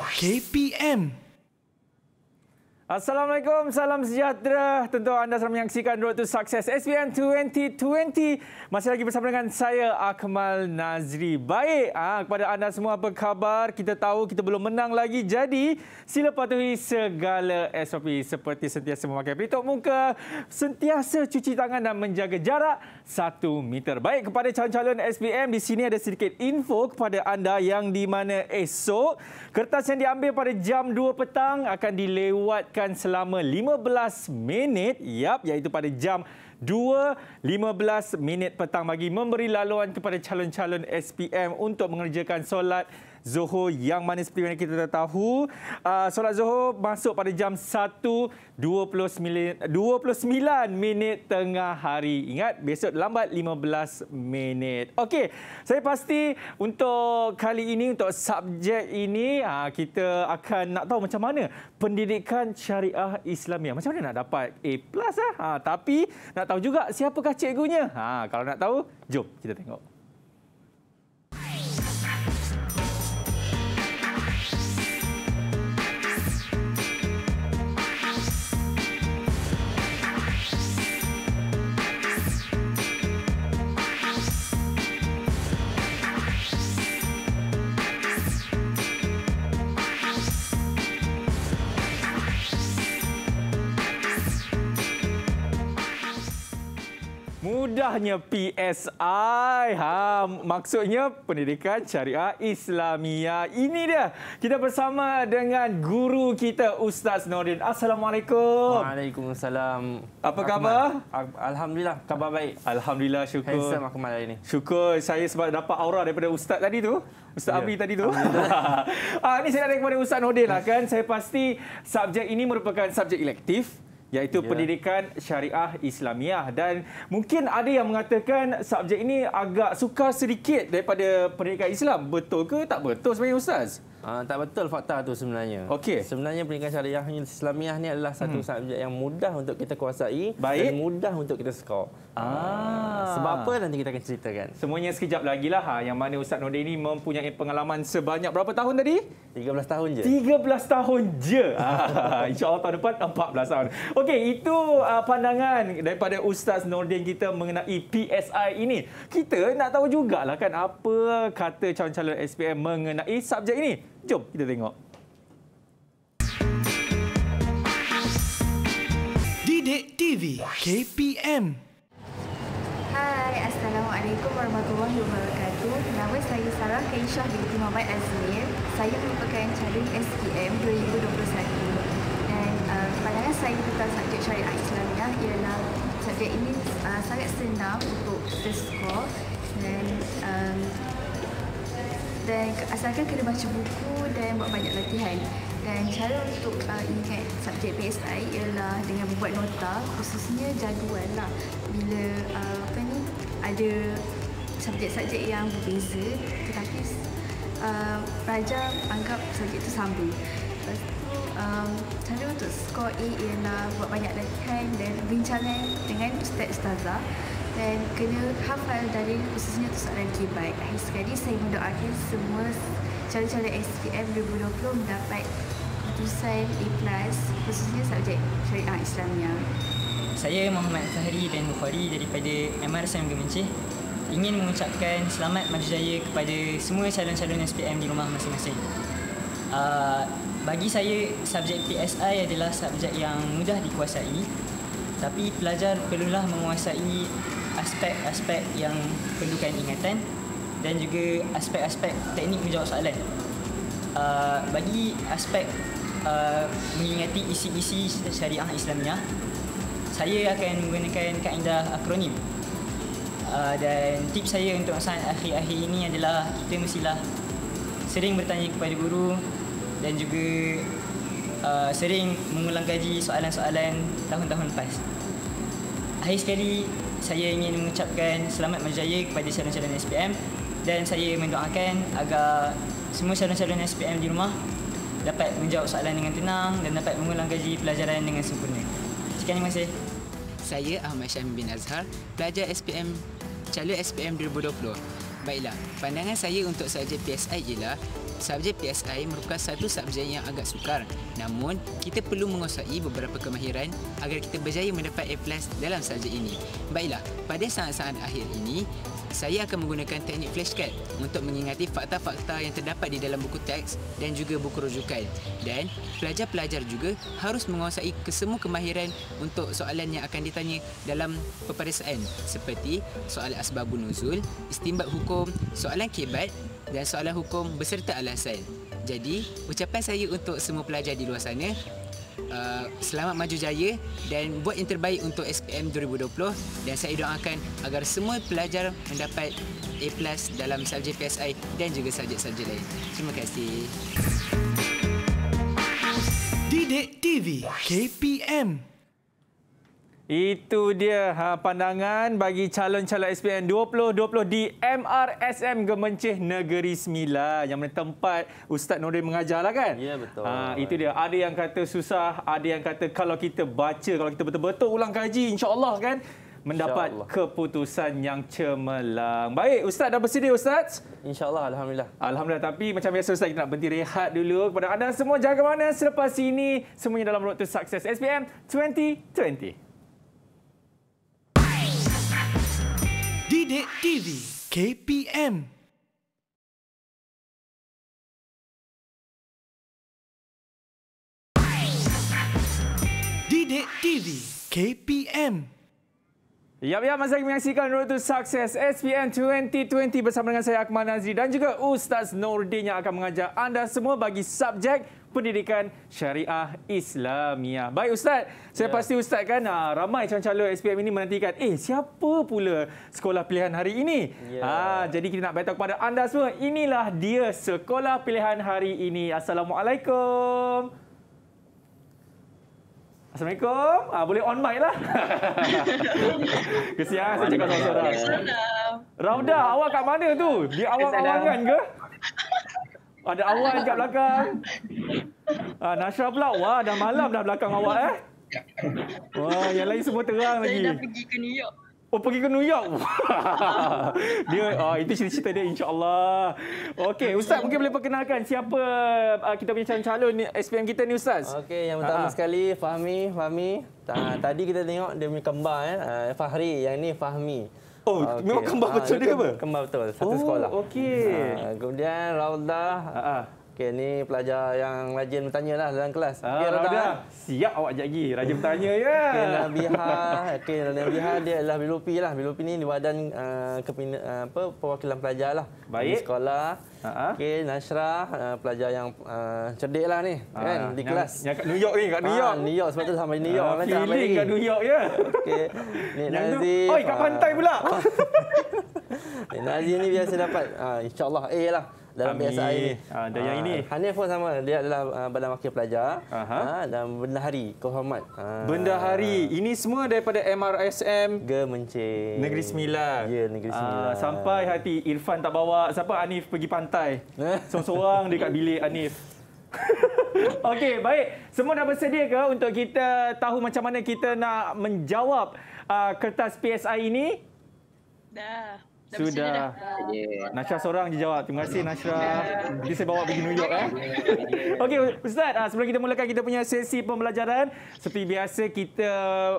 KPM. Assalamualaikum, salam sejahtera. Tentu anda sedang menyaksikan Road to Success SPM 2020. Masih lagi bersama dengan saya, Akmal Nazri. Baik, ah ha, kepada anda semua apa khabar? Kita tahu kita belum menang lagi. Jadi, sila patuhi segala SOP. Seperti sentiasa memakai pelitup muka, sentiasa cuci tangan dan menjaga jarak satu meter. Baik, kepada calon-calon SPM, di sini ada sedikit info kepada anda yang di mana esok kertas yang diambil pada jam 2 petang akan dilewatkan selama 15 minit, yap, iaitu pada jam 2.15 minit petang bagi memberi laluan kepada calon-calon SPM untuk mengerjakan solat Zohor yang manis seperti mana kita dah tahu. Uh, solat Zohor masuk pada jam 1.29 29 minit tengah hari. Ingat besok lambat 15 minit. Okey, saya pasti untuk kali ini, untuk subjek ini, uh, kita akan nak tahu macam mana pendidikan syariah Islamiah. Macam mana nak dapat A+. Lah? Ha, tapi nak tahu juga siapakah cikgunya? Ha, kalau nak tahu, jom kita tengok. sudahnya PSI. Ha, maksudnya Pendidikan Syariah islamia Ini dia. Kita bersama dengan guru kita Ustaz Nordin. Assalamualaikum. Waalaikumsalam. Apa khabar? Alhamdulillah, khabar baik. Alhamdulillah, syukur. Saya Akmal hari ini. Syukur. Saya sebab dapat aura daripada Ustaz tadi tu. Ustaz yeah. Abi tadi tu. ah, ini saya nak kepada Ustaz Nordin lah kan. Saya pasti subjek ini merupakan subjek elektif iaitu yeah. pendidikan syariah Islamiah dan mungkin ada yang mengatakan subjek ini agak suka sedikit daripada pendidikan Islam betul ke tak betul sebenarnya ustaz Uh, tak betul fakta tu sebenarnya. Okey, Sebenarnya pendidikan syariah Islamiah ni adalah satu hmm. subjek yang mudah untuk kita kuasai Baik. dan mudah untuk kita skor. Ah. ah. sebab apa nanti kita akan ceritakan. Semuanya sekejap lagi lah ha, yang mana Ustaz Nordin ini mempunyai pengalaman sebanyak berapa tahun tadi? 13 tahun je. 13 tahun je. Ah, InsyaAllah tahun depan 14 tahun. Okey, itu ah, pandangan daripada Ustaz Nordin kita mengenai PSI ini. Kita nak tahu juga lah kan apa kata calon-calon SPM mengenai subjek ini. Jom kita tengok. Didik TV KPM Hai, Assalamualaikum warahmatullahi wabarakatuh. Nama saya Sarah Kenshah binti Muhammad Azmin saya merupakan calon SPM 2021 dan uh, pandangan saya tentang subjek syariah Islamiah ialah subjek ini uh, sangat senang untuk seskor dan um, dan asalkan kena baca buku dan buat banyak latihan dan cara untuk uh, ingat subjek PSI ialah dengan membuat nota khususnya jadual lah bila uh, apa ni ada subjek-subjek yang berbeza tetapi uh, Raja anggap subjek itu sambil. Lepas tu, um, untuk skor E ialah buat banyak latihan dan bincangan dengan Ustaz Ustazah dan kena hafal dari khususnya tu soalan kibat. Akhir sekali, saya mendoakan semua calon-calon SPM 2020 mendapat keputusan A+, khususnya subjek syariah Islamnya. Saya Muhammad Fahri dan Bukhari daripada MRSM Gemencih ingin mengucapkan selamat maju jaya kepada semua calon-calon SPM di rumah masing-masing. Uh, bagi saya, subjek PSI adalah subjek yang mudah dikuasai tapi pelajar perlulah menguasai aspek-aspek yang perlukan ingatan dan juga aspek-aspek teknik menjawab soalan. Uh, bagi aspek uh, mengingati isi-isi syariah Islamnya, saya akan menggunakan kaedah akronim Ah, dan tips saya untuk saat akhir-akhir ini adalah kita mestilah sering bertanya kepada guru dan juga uh, sering mengulang kaji soalan-soalan tahun-tahun lepas. Akhir sekali, saya ingin mengucapkan selamat berjaya kepada calon-calon SPM dan saya mendoakan agar semua calon-calon SPM di rumah dapat menjawab soalan dengan tenang dan dapat mengulang kaji pelajaran dengan sempurna. Sekian terima kasih. Saya Ahmad Syam bin Azhar, pelajar SPM calon SPM 2020. Baiklah, pandangan saya untuk subjek PSI ialah subjek PSI merupakan satu subjek yang agak sukar. Namun, kita perlu menguasai beberapa kemahiran agar kita berjaya mendapat A+ dalam subjek ini. Baiklah, pada saat-saat akhir ini, saya akan menggunakan teknik flashcard untuk mengingati fakta-fakta yang terdapat di dalam buku teks dan juga buku rujukan. Dan pelajar-pelajar juga harus menguasai kesemua kemahiran untuk soalan yang akan ditanya dalam peperiksaan seperti soalan asbabun nuzul, istimbat hukum, soalan kebat dan soalan hukum beserta alasan. Jadi, ucapan saya untuk semua pelajar di luar sana, uh, selamat maju jaya dan buat yang terbaik untuk SPM 2020 dan saya doakan agar semua pelajar mendapat A+ dalam subjek PSI dan juga subjek-subjek lain. Terima kasih. Didik TV KPM itu dia ha, pandangan bagi calon-calon SPM 2020 di MRSM Gemencih Negeri Sembilan yang mana tempat Ustaz Nordin mengajar kan? Ya, betul. Ha, itu dia. Ada yang kata susah, ada yang kata kalau kita baca, kalau kita betul-betul ulang kaji, insyaAllah kan? mendapat Allah. keputusan yang cemerlang. Baik, Ustaz dah bersedia Ustaz? InsyaAllah, Alhamdulillah. Alhamdulillah, tapi macam biasa Ustaz, kita nak berhenti rehat dulu kepada anda semua. Jaga mana selepas ini, semuanya dalam road to success SPM 2020. Didik TV KPM Didik TV KPM Ya, ya, masa kami menyaksikan Road to Success SPM 2020 bersama dengan saya Akmal Nazri dan juga Ustaz Nordin yang akan mengajar anda semua bagi subjek Pendidikan Syariah Islamiah. Baik Ustaz, saya ya. pasti Ustaz kan ah, ramai calon-calon SPM ini menantikan, eh siapa pula sekolah pilihan hari ini? Ya. Ah, jadi kita nak beritahu kepada anda semua, inilah dia sekolah pilihan hari ini. Assalamualaikum. Assalamualaikum. Ah, boleh on mic lah. Kesian saya cakap sama-sama. Rauda, awak kat mana tu? Di awang-awangan ke? Ada awak dekat belakang. Ah, Nasha pula, wah dah malam dah belakang awak eh. Wah, yang lain semua terang lagi. Saya dah pergi ke New York. Oh pergi ke New York. dia oh, itu cerita-cerita dia insya-Allah. Okey, ustaz mungkin boleh perkenalkan siapa uh, kita punya calon-calon SPM kita ni ustaz. Okey, yang pertama uh-huh. sekali Fahmi, Fahmi. tadi kita tengok dia punya kembar eh. Fahri, yang ni Fahmi. Oh, okay. Ah, memang kembar ah, betul dia apa? Kembar betul, satu oh, sekolah. Okey. Ha, kemudian Raudah, uh -huh. Okey, ni pelajar yang rajin bertanya lah dalam kelas. Ah, okey, ah, Radha. Siap awak sekejap lagi. Rajin bertanya, ya. Yeah. Okey, Nabi Ha. Okey, Nabi dia adalah Bilopi lah. Bilopi ni di badan uh, kepina, uh, apa, perwakilan pelajar lah. Baik. Di sekolah. Uh-huh. Okey, Nashra, uh, pelajar yang uh, cerdik lah ni. Uh, kan, di kelas. Yang kat New York ni, kat New York. Ah, New York, sebab tu sampai New York. Uh, lah, feeling kat New York, ya. Yeah. Okey, Nik yang Oi, kat pantai pula. Nik Nazif ni biasa dapat. Uh, InsyaAllah, A lah dalam Amin. BSI. Ah, dan yang ah, ini? Hanif pun sama. Dia adalah uh, Badan Wakil Pelajar uh, dan Bendahari. Kehormat. Bendahari. Ini semua daripada MRSM. Gemencik. Negeri Sembilan. Ya, Negeri Sembilan. Uh, sampai hati Irfan tak bawa. Siapa Hanif pergi pantai? Eh? Seorang-seorang dekat bilik Hanif. Okey, baik. Semua dah bersedia ke untuk kita tahu macam mana kita nak menjawab uh, kertas PSI ini? Dah. Sudah. Yeah. seorang je jawab. Terima kasih Nasha. Yeah. saya bawa pergi New York. Eh. Okey, Ustaz. Ah, sebelum kita mulakan kita punya sesi pembelajaran. Seperti biasa, kita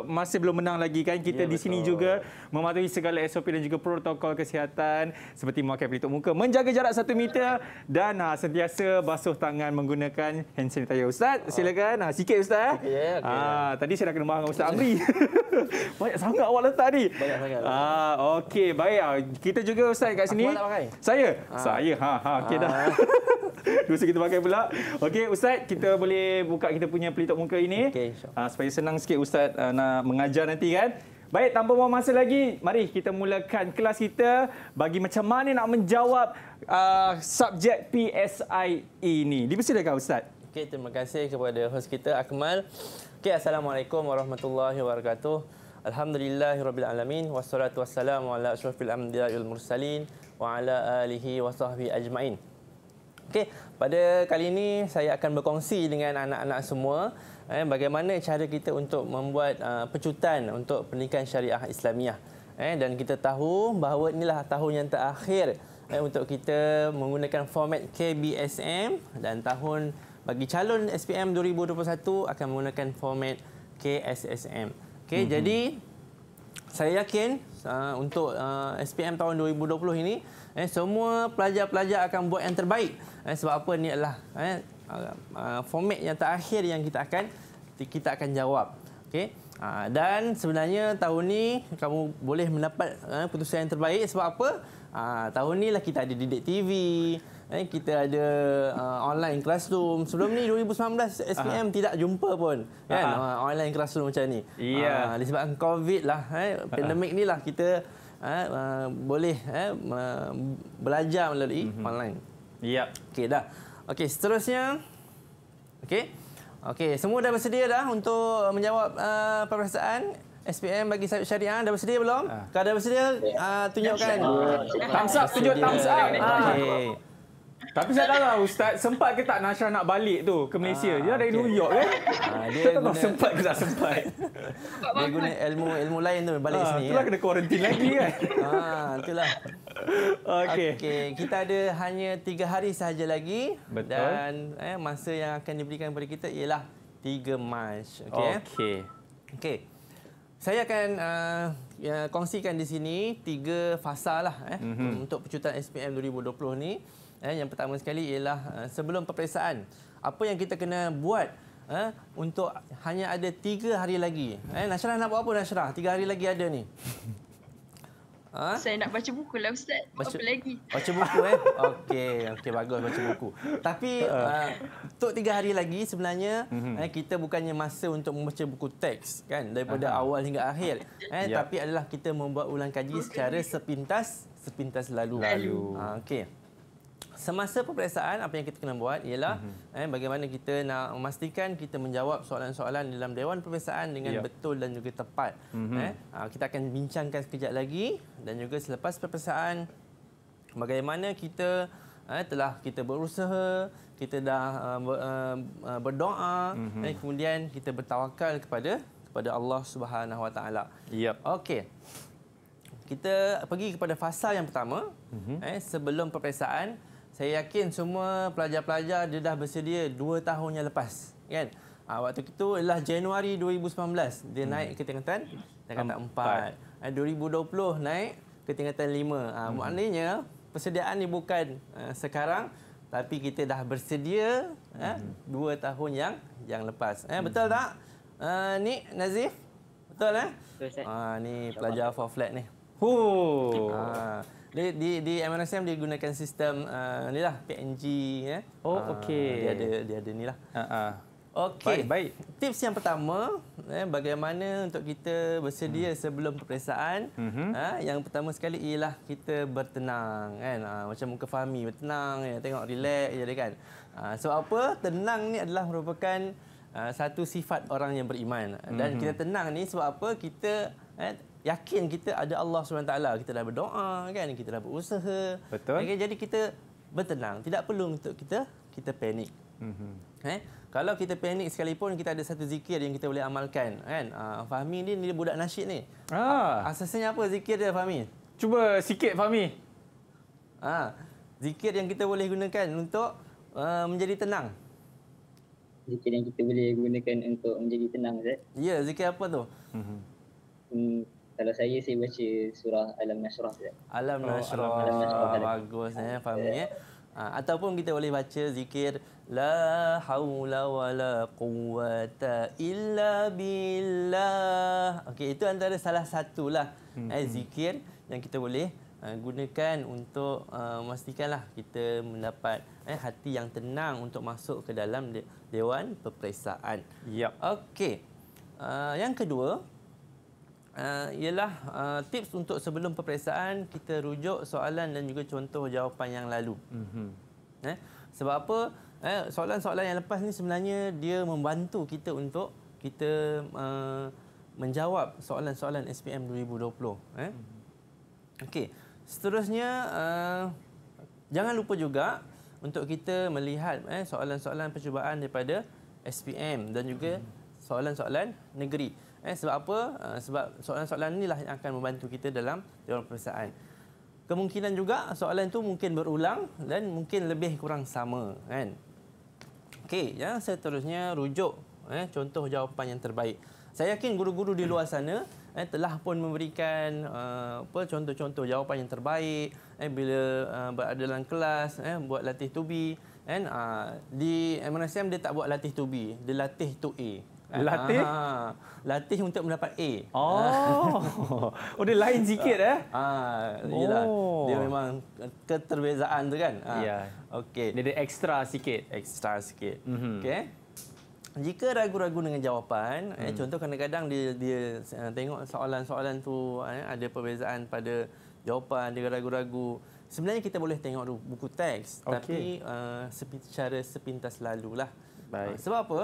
masih belum menang lagi kan. Kita yeah, di sini juga mematuhi segala SOP dan juga protokol kesihatan. Seperti memakai pelitup muka, menjaga jarak satu meter. Dan ah, sentiasa basuh tangan menggunakan hand sanitizer. Ustaz, silakan. Ha, sikit Ustaz. Okay, eh. ya, okay. Ha, tadi saya nak kena marah dengan Ustaz Amri. Banyak sangat awak letak ni. Banyak sangat. Ha, Okey, baik. Kita juga ustaz kat sini. Saya. Ha. Saya. Ha ha okey dah. Dusa ah. kita pakai pula. Okey ustaz, kita boleh buka kita punya pelitup muka ini. Okay, ah, supaya senang sikit ustaz nak mengajar nanti kan. Baik, tanpa buang masa lagi, mari kita mulakan kelas kita bagi macam mana nak menjawab uh, subjek PSI ini. Dipersilakan ustaz. Okey, terima kasih kepada host kita Akmal. Okey, assalamualaikum warahmatullahi wabarakatuh. Alhamdulillahi Rabbil Alamin Wassalatu wassalamu ala asyrafil amdiyayul mursalin Wa ala alihi wa sahbihi ajma'in Okay, pada kali ini saya akan berkongsi dengan anak-anak semua eh, Bagaimana cara kita untuk membuat uh, pecutan untuk pendidikan syariah Islamiah eh, Dan kita tahu bahawa inilah tahun yang terakhir eh, Untuk kita menggunakan format KBSM Dan tahun bagi calon SPM 2021 akan menggunakan format KSSM Okey, hmm. jadi saya yakin uh, untuk uh, SPM tahun 2020 ini eh, semua pelajar-pelajar akan buat yang terbaik. Eh, sebab apa ni adalah eh, uh, uh, format yang terakhir yang kita akan kita akan jawab. Okey. Uh, dan sebenarnya tahun ni kamu boleh mendapat uh, eh, putusan yang terbaik sebab apa? Uh, tahun ni lah kita ada Didik TV, Eh, kita ada uh, online classroom. Sebelum ni 2019 SPM uh-huh. tidak jumpa pun kan uh-huh. online classroom macam ni. Yeah. Uh, disebabkan COVID lah eh pandemik uh-huh. ni lah kita eh uh, boleh eh uh, belajar melalui uh-huh. online. Ya. Yep. Okey dah. Okey, seterusnya okey. Okey, semua dah bersedia dah untuk menjawab uh, perbahasan SPM bagi syariah dah bersedia belum? Uh. Kalau dah bersedia ya. uh, tunjukkan. Ya, thumbs up, tunjuk thumbs up. Okey. Tapi saya tahu lah Ustaz, sempat ke tak Nasha nak balik tu ke Malaysia? Ah, dia dari okay. New York kan? Ah, dia tak guna... sempat ke tak sempat? dia guna ilmu ilmu lain tu balik ah, sini. Itulah kan? kena kuarantin lagi kan? Ah, itulah. Okay. Okay, kita ada hanya tiga hari sahaja lagi. Betul. Dan eh, masa yang akan diberikan kepada kita ialah 3 Mac. Okay. Okey. Okay. Saya akan uh, ya, kongsikan di sini tiga fasa lah eh, mm-hmm. untuk pecutan SPM 2020 ni. Eh, yang pertama sekali ialah uh, sebelum peperiksaan. Apa yang kita kena buat uh, untuk hanya ada tiga hari lagi. Eh, Nasrah nak buat apa Nasrah? Tiga hari lagi ada ni. Ha? Saya nak baca buku lah Ustaz. Baca, apa lagi? Baca buku eh? Okey, okay, bagus baca buku. Tapi uh. Uh, untuk tiga hari lagi sebenarnya mm -hmm. eh, kita bukannya masa untuk membaca buku teks kan? Daripada uh -huh. awal hingga akhir. Eh, yeah. Tapi adalah kita membuat ulang kaji okay. secara sepintas sepintas lalu. lalu. Uh, Okey semasa peperiksaan apa yang kita kena buat ialah mm-hmm. eh, bagaimana kita nak memastikan kita menjawab soalan-soalan dalam dewan peperiksaan dengan yeah. betul dan juga tepat mm-hmm. eh, ha, kita akan bincangkan sekejap lagi dan juga selepas peperiksaan bagaimana kita eh, telah kita berusaha kita dah uh, ber, uh, berdoa mm-hmm. eh, kemudian kita bertawakal kepada kepada Allah Subhanahu Wa Taala. Yep. Okey. Kita pergi kepada fasa yang pertama mm-hmm. eh sebelum peperiksaan saya yakin semua pelajar-pelajar dia dah bersedia dua tahun yang lepas kan ha, waktu itu ialah Januari 2019 dia hmm. Ah, naik ke tingkatan tingkatan 4 2020 naik ke tingkatan lima. ha, hmm. maknanya persediaan ni bukan uh, sekarang tapi kita dah bersedia eh, dua tahun yang yang lepas. Eh, hmm. betul tak? Uh, ni Nazif? Betul eh? Betul, Ustaz. Uh, ni pelajar for flat ni. Huh. Uh, di, di, di MNSM dia gunakan sistem uh, ni lah PNG. Ya. Eh. Oh, ah, okey. Uh, dia ada dia ada ni lah. Uh, uh. Okey. Baik, baik. Tips yang pertama, eh, bagaimana untuk kita bersedia hmm. sebelum peperiksaan? Mm-hmm. Uh, yang pertama sekali ialah kita bertenang. Kan? Uh, macam muka Fahmi, bertenang. Ya, tengok, relax. Ya, kan? Uh, so apa? Tenang ni adalah merupakan uh, satu sifat orang yang beriman. Dan hmm kita tenang ni sebab apa? Kita eh, yakin kita ada Allah SWT. Kita dah berdoa, kan? kita dah berusaha. Betul. Okay, jadi kita bertenang. Tidak perlu untuk kita kita panik. Mm-hmm. Eh? Kalau kita panik sekalipun, kita ada satu zikir yang kita boleh amalkan. Kan? Uh, Fahmi ni, ni budak nasyid ni. Ah. ah. Asasnya apa zikir dia, Fahmi? Cuba sikit, Fahmi. Ah, uh, zikir yang kita boleh gunakan untuk uh, menjadi tenang. Zikir yang kita boleh gunakan untuk menjadi tenang, Zek. Ya, zikir apa tu? Mm-hmm. hmm kalau saya saya baca surah Alam Nasrah Alam oh, Nasrah bagus eh, eh faham ya eh. ha, ataupun kita boleh baca zikir la haula wala Quwwata illa billah okey itu antara salah satulah eh, hmm. eh zikir yang kita boleh uh, gunakan untuk uh, memastikanlah kita mendapat eh hati yang tenang untuk masuk ke dalam de- dewan peperiksaan yep okey uh, yang kedua uh, ialah uh, tips untuk sebelum peperiksaan kita rujuk soalan dan juga contoh jawapan yang lalu. Mm-hmm. Eh, sebab apa? Eh, soalan-soalan yang lepas ni sebenarnya dia membantu kita untuk kita uh, menjawab soalan-soalan SPM 2020. Eh? Mm-hmm. Okey, seterusnya uh, jangan lupa juga untuk kita melihat eh, soalan-soalan percubaan daripada SPM dan juga mhm. soalan-soalan negeri. Uh, Eh, sebab apa? Eh, sebab soalan-soalan inilah yang akan membantu kita dalam dalam perasaan. Kemungkinan juga soalan itu mungkin berulang dan mungkin lebih kurang sama, kan? Okey, ya, seterusnya rujuk eh contoh jawapan yang terbaik. Saya yakin guru-guru di luar sana eh telah pun memberikan uh, apa contoh-contoh jawapan yang terbaik eh bila uh, berada dalam kelas eh buat latih to be kan uh, di MRSM dia tak buat latih to be, dia latih to A Latih? Aha. Latih untuk mendapat A. Oh. oh, dia lain sikit eh. Ha, oh. Dia memang keterbezaan tu kan. Ha. Ya. okay Dia ada ekstra sikit. Ekstra sikit. Mm -hmm. Okey. Jika ragu-ragu dengan jawapan, hmm. eh, mhm. contoh kadang-kadang dia, dia eh, tengok soalan-soalan tu eh, ada perbezaan pada jawapan, dia ragu-ragu. Sebenarnya kita boleh tengok buku teks, okay. tapi uh, eh, secara sepintas lalulah. Baik. Ah, sebab apa?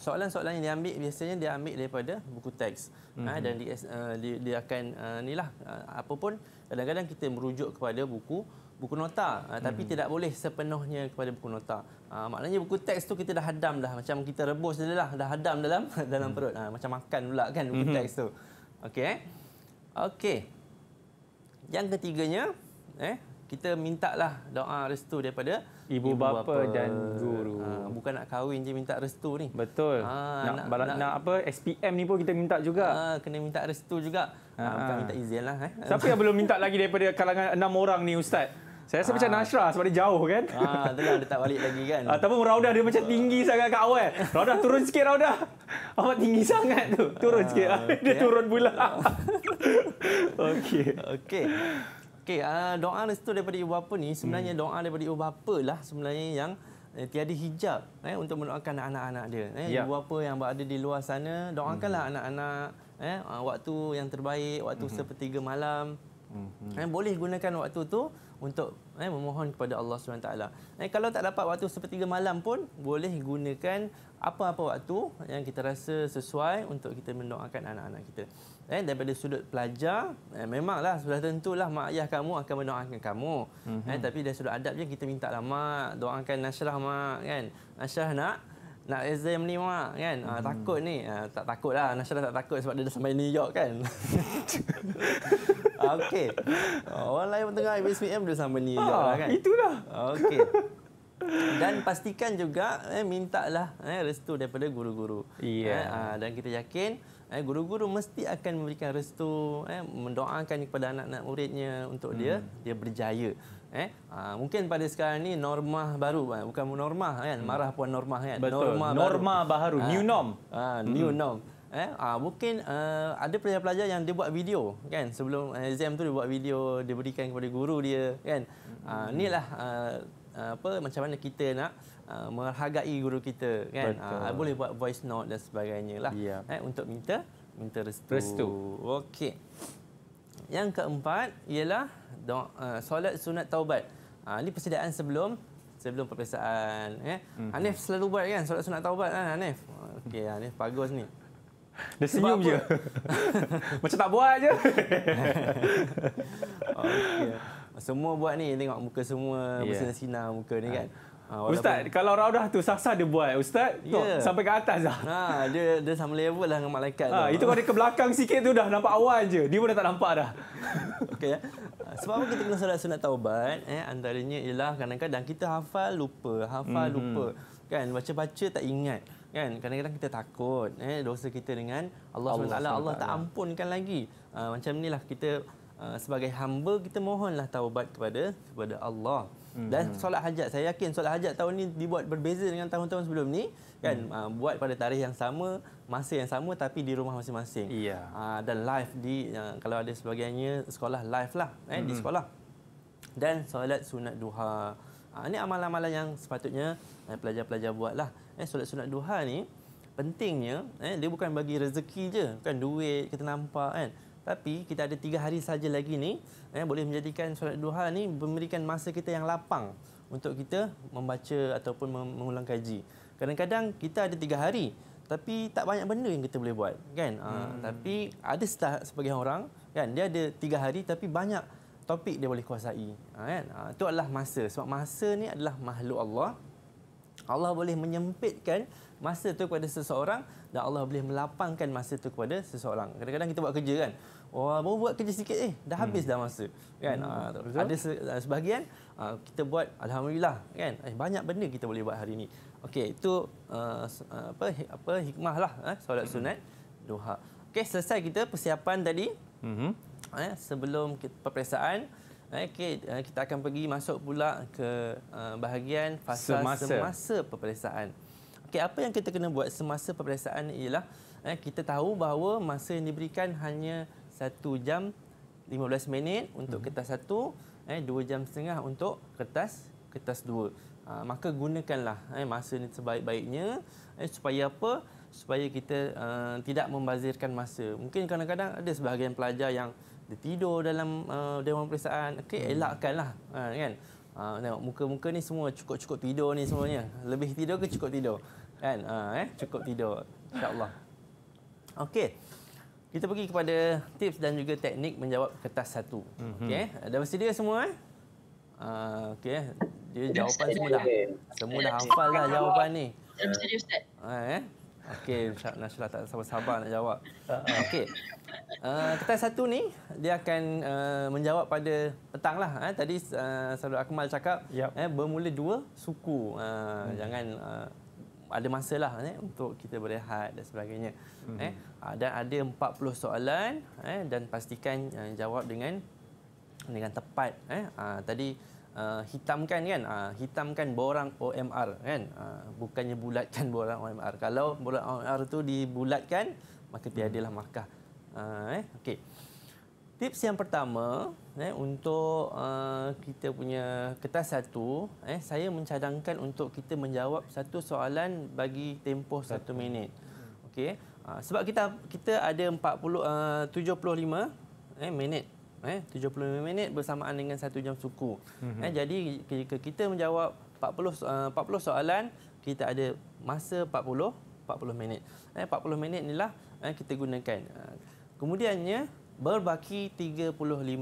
soalan-soalan yang diambil biasanya dia ambil daripada buku teks mm-hmm. ha, mhm. dan dia, uh, eh, dia, dia akan uh, lah uh, eh, apapun kadang-kadang kita merujuk kepada buku buku nota uh, mm-hmm. tapi mhm. tidak boleh sepenuhnya kepada buku nota uh, maknanya buku teks tu kita dah hadam dah macam kita rebus dia lah dah hadam dalam dalam mhm. perut uh, macam makan pula kan buku mm-hmm. teks tu okey okay. yang ketiganya eh kita minta doa restu daripada ibu, ibu bapa, bapa dan guru. Ha, bukan nak kahwin je minta restu ni. Betul. Ha, nak, nak, nak, nak apa SPM ni pun kita minta juga. Ha, kena minta restu juga. Ha, ha. Bukan ha. minta izin lah. Eh. Siapa yang belum minta lagi daripada kalangan enam orang ni Ustaz? Saya rasa ha. macam Nashra sebab dia jauh kan? Ha, itulah dia tak balik lagi kan? Ataupun Raudah dia macam tinggi sangat kat awal. Raudah turun sikit Raudah. Amat tinggi sangat tu. Turun ha, sikit. Okay. Dia turun pula. Okey. Okey. Okay. Okey, uh, doa restu daripada ibu bapa ni sebenarnya hmm. doa daripada ibu bapa lah sebenarnya yang eh, tiada hijab eh, untuk mendoakan anak-anak dia. Eh. Ya. Ibu bapa yang berada di luar sana, doakanlah hmm. anak-anak hmm. eh, ah, waktu yang terbaik, waktu hmm. sepertiga malam. Hmm. Eh, boleh gunakan waktu tu untuk eh, memohon kepada Allah SWT. Eh, kalau tak dapat waktu sepertiga malam pun, boleh gunakan apa-apa waktu yang kita rasa sesuai untuk kita mendoakan anak-anak kita eh, daripada sudut pelajar eh, memanglah sudah tentulah mak ayah kamu akan mendoakan kamu mm-hmm. eh, mhm. tapi dari sudut je kita minta lah mak doakan Nasrah mak kan Nasrah nak nak exam ni mak kan hmm. ha, takut ni ha, tak takut lah Nasrah tak takut sebab dia dah sampai New York kan Okey. orang lain pun tengah SPM dia sampai New York ha, lah kan itulah Okey. dan pastikan juga eh, mintalah eh, restu daripada guru-guru yeah. eh, dan kita yakin eh, guru-guru mesti akan memberikan restu eh, mendoakan kepada anak-anak muridnya untuk dia hmm. dia berjaya eh uh, mungkin pada sekarang ni norma baru eh, bukan norma kan eh, hmm. marah pun norma kan eh, Betul. norma norma baru, baru. Ha, new norm ha, hmm. new hmm. norm eh ha, mungkin uh, ada pelajar-pelajar yang dia buat video kan sebelum exam tu dia buat video dia berikan kepada guru dia kan hmm. ha, inilah uh, apa macam mana kita nak uh, Uh, menghargai guru kita kan uh, boleh buat voice note dan sebagainya lah yeah. eh, untuk minta minta restu, restu. okey yang keempat ialah doa uh, solat sunat taubat uh, ah, ini persediaan sebelum sebelum perpisahan eh mm-hmm. Hanif selalu buat kan solat sunat taubat kan Hanif okey Hanif bagus ni dia senyum Sebab je. Macam tak buat je. Okey. Semua buat ni, tengok muka semua yeah. bersinar-sinar muka ni kan. Uh. Ha, Ustaz, kalau raudah tu sah-sah dia buat. Ustaz, yeah. tu, sampai ke atas lah. Ha, dia, dia sama level lah dengan malaikat. Ha, tu. Itu kalau dia ke belakang sikit tu dah nampak awal je. Dia pun dah tak nampak dah. Okay, ya. Ah, sebab kita kena solat sunat taubat, eh, antaranya ialah kadang-kadang kita hafal lupa. Hafal hmm lupa. Hmm. Kan, baca-baca tak ingat. Kan, kadang-kadang kita takut eh, dosa kita dengan Allah, Allah SWT. Allah, Allah tak ampunkan lagi. Uh, macam inilah kita sebagai hamba, kita mohonlah taubat kepada kepada Allah. Dan hmm. solat hajat, saya yakin solat hajat tahun ini dibuat berbeza dengan tahun-tahun sebelum ni. Kan? Hmm. Uh, buat pada tarikh yang sama, masa yang sama tapi di rumah masing-masing. Yeah. Uh, dan live di, uh, kalau ada sebagainya, sekolah live lah. Eh, hmm. Di sekolah. Dan solat sunat duha. Uh, ini amalan-amalan yang sepatutnya eh, pelajar-pelajar buat lah. Eh, solat sunat duha ni, pentingnya, eh, dia bukan bagi rezeki je. kan duit, kita nampak kan. Tapi kita ada tiga hari saja lagi ni eh, boleh menjadikan solat duha ni memberikan masa kita yang lapang untuk kita membaca ataupun mengulang kaji. Kadang-kadang kita ada tiga hari tapi tak banyak benda yang kita boleh buat kan. Ah, hmm. Uh, tapi ada setah, sebagian orang kan dia ada tiga hari tapi banyak topik dia boleh kuasai. Ha, kan? Ha, itu adalah masa. Sebab masa ni adalah makhluk Allah. Allah boleh menyempitkan masa tu kepada seseorang dan Allah boleh melapangkan masa tu kepada seseorang. Kadang-kadang kita buat kerja kan. Oh, mau buat kerja sikit eh, dah hmm. habis dah masa. Kan? Hmm. Ah, ada ah, sebahagian ah, kita buat alhamdulillah kan. Eh, banyak benda kita boleh buat hari ini. Okey, itu apa apa hikmahlah eh solat hmm. sunat duha. Okey, selesai kita persiapan tadi. Hmm. Eh, sebelum peperiksaan eh, Okay, eh, kita akan pergi masuk pula ke bahagian fasa semasa, semasa peperiksaan. Okey, apa yang kita kena buat semasa peperiksaan ialah eh, kita tahu bahawa masa yang diberikan hanya 1 jam 15 minit untuk mhm. kertas 1, eh 2 jam setengah untuk kertas kertas 2. Ha, maka gunakanlah eh, masa ini sebaik-baiknya eh, supaya apa? Supaya kita uh, tidak membazirkan masa. Mungkin kadang-kadang ada sebahagian pelajar yang dia tidur dalam uh, dewan peperiksaan. Okey, hmm. elakkanlah eh, kan? ha, kan. muka-muka ni semua cukup-cukup tidur ni semuanya. Lebih tidur ke cukup tidur? Kan? Ha, eh? Cukup tidur. InsyaAllah. Okey. Kita pergi kepada tips dan juga teknik menjawab kertas satu. Mm -hmm. Okey. Eh? Dah bersedia semua? Eh? Uh, Okey. Dia jawapan semua dah. Semua dah hafal lah jawapan ni. Dah bersedia Ustaz. Ha, eh? Okey. Nasyalah tak sabar-sabar nak jawab. Ha, okey. kertas satu ni dia akan menjawab pada petang lah. Eh? Tadi uh, Saudara Akmal cakap yep. eh, bermula dua suku. hmm. Jangan ada masalah eh, untuk kita berehat dan sebagainya. Hmm. Eh, ah, dan ada 40 soalan eh, dan pastikan eh, jawab dengan dengan tepat. Eh. Ah, tadi uh, hitamkan kan, ah, hitamkan borang OMR kan, ah, bukannya bulatkan borang OMR. Kalau borang OMR tu dibulatkan, maka lah markah. Ah, eh. Okey. Tips yang pertama eh, untuk uh, kita punya kertas satu, eh, saya mencadangkan untuk kita menjawab satu soalan bagi tempoh satu, satu minit. Okay. Uh, ah, sebab kita kita ada 40, uh, 75 eh, minit. Eh, 75 minit bersamaan dengan satu jam suku. Mm-hmm. Eh, jadi jika kita menjawab 40, uh, 40 soalan, kita ada masa 40, 40 minit. Eh, 40 minit inilah eh, kita gunakan. Ah, kemudiannya, berbaki 35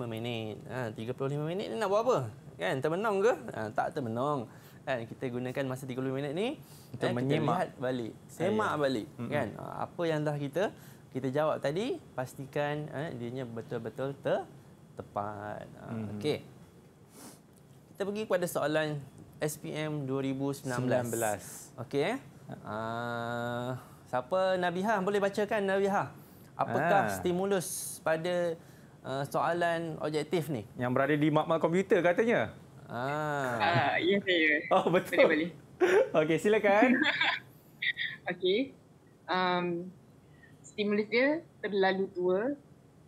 minit. Ha, 35 minit ni nak buat apa? Kan, termenung ke? Ha, tak termenung. Kan, kita gunakan masa 35 minit ni untuk kan, kita eh, lihat balik. Semak Ayah. balik. Mm-mm. Kan, ha, apa yang dah kita kita jawab tadi, pastikan ha, eh, dia betul-betul te, tepat. Ha, mm-hmm. Okey. Kita pergi kepada soalan SPM 2019. Okey. Eh? Ha, ah, siapa Nabiha boleh bacakan Nabiha? apakah ha. stimulus pada uh, soalan objektif ni yang berada di makmal komputer katanya ha ah ya saya ya. oh betul boleh, boleh. okey silakan okey um stimulus dia terlalu tua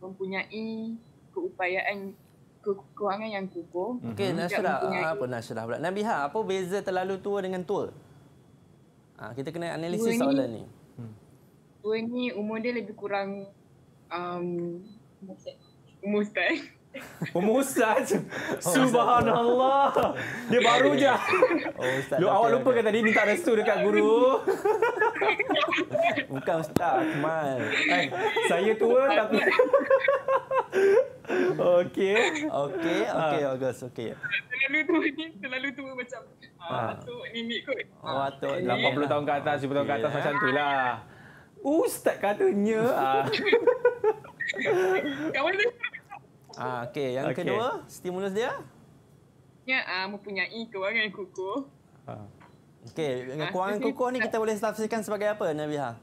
mempunyai keupayaan kekurangan yang kukuh. Mhm. Okey, Nasrah. Mempunyai... Apa Nasrah pula? Nabiha, apa beza terlalu tua dengan tua? Ha, kita kena analisis tua soalan ni. ni tua ni umur dia lebih kurang um, umur Ustaz. Umur Ustaz? Subhanallah. Dia baru je. Oh, Ustaz Lu, awak lupa kan tadi minta restu dekat guru? Bukan Ustaz, Akmal. Eh, saya tua tapi... Okey. Okey, okey, bagus. Ah. Ha. Okey. Terlalu tua ni, terlalu tua macam ha. atuk nenek kot. Oh, atuk 80 lah. tahun ke atas, 70 tahun okay. ke atas macam itulah. Ustaz katanya. Ah. Kat mana? Ah, okay. Yang okay. kedua, stimulus dia? Ya, ah, mempunyai kewangan kukuh. Ah. Okey, dengan ha, kewangan kukuh ni kita boleh tafsirkan sebagai apa, Nabiha?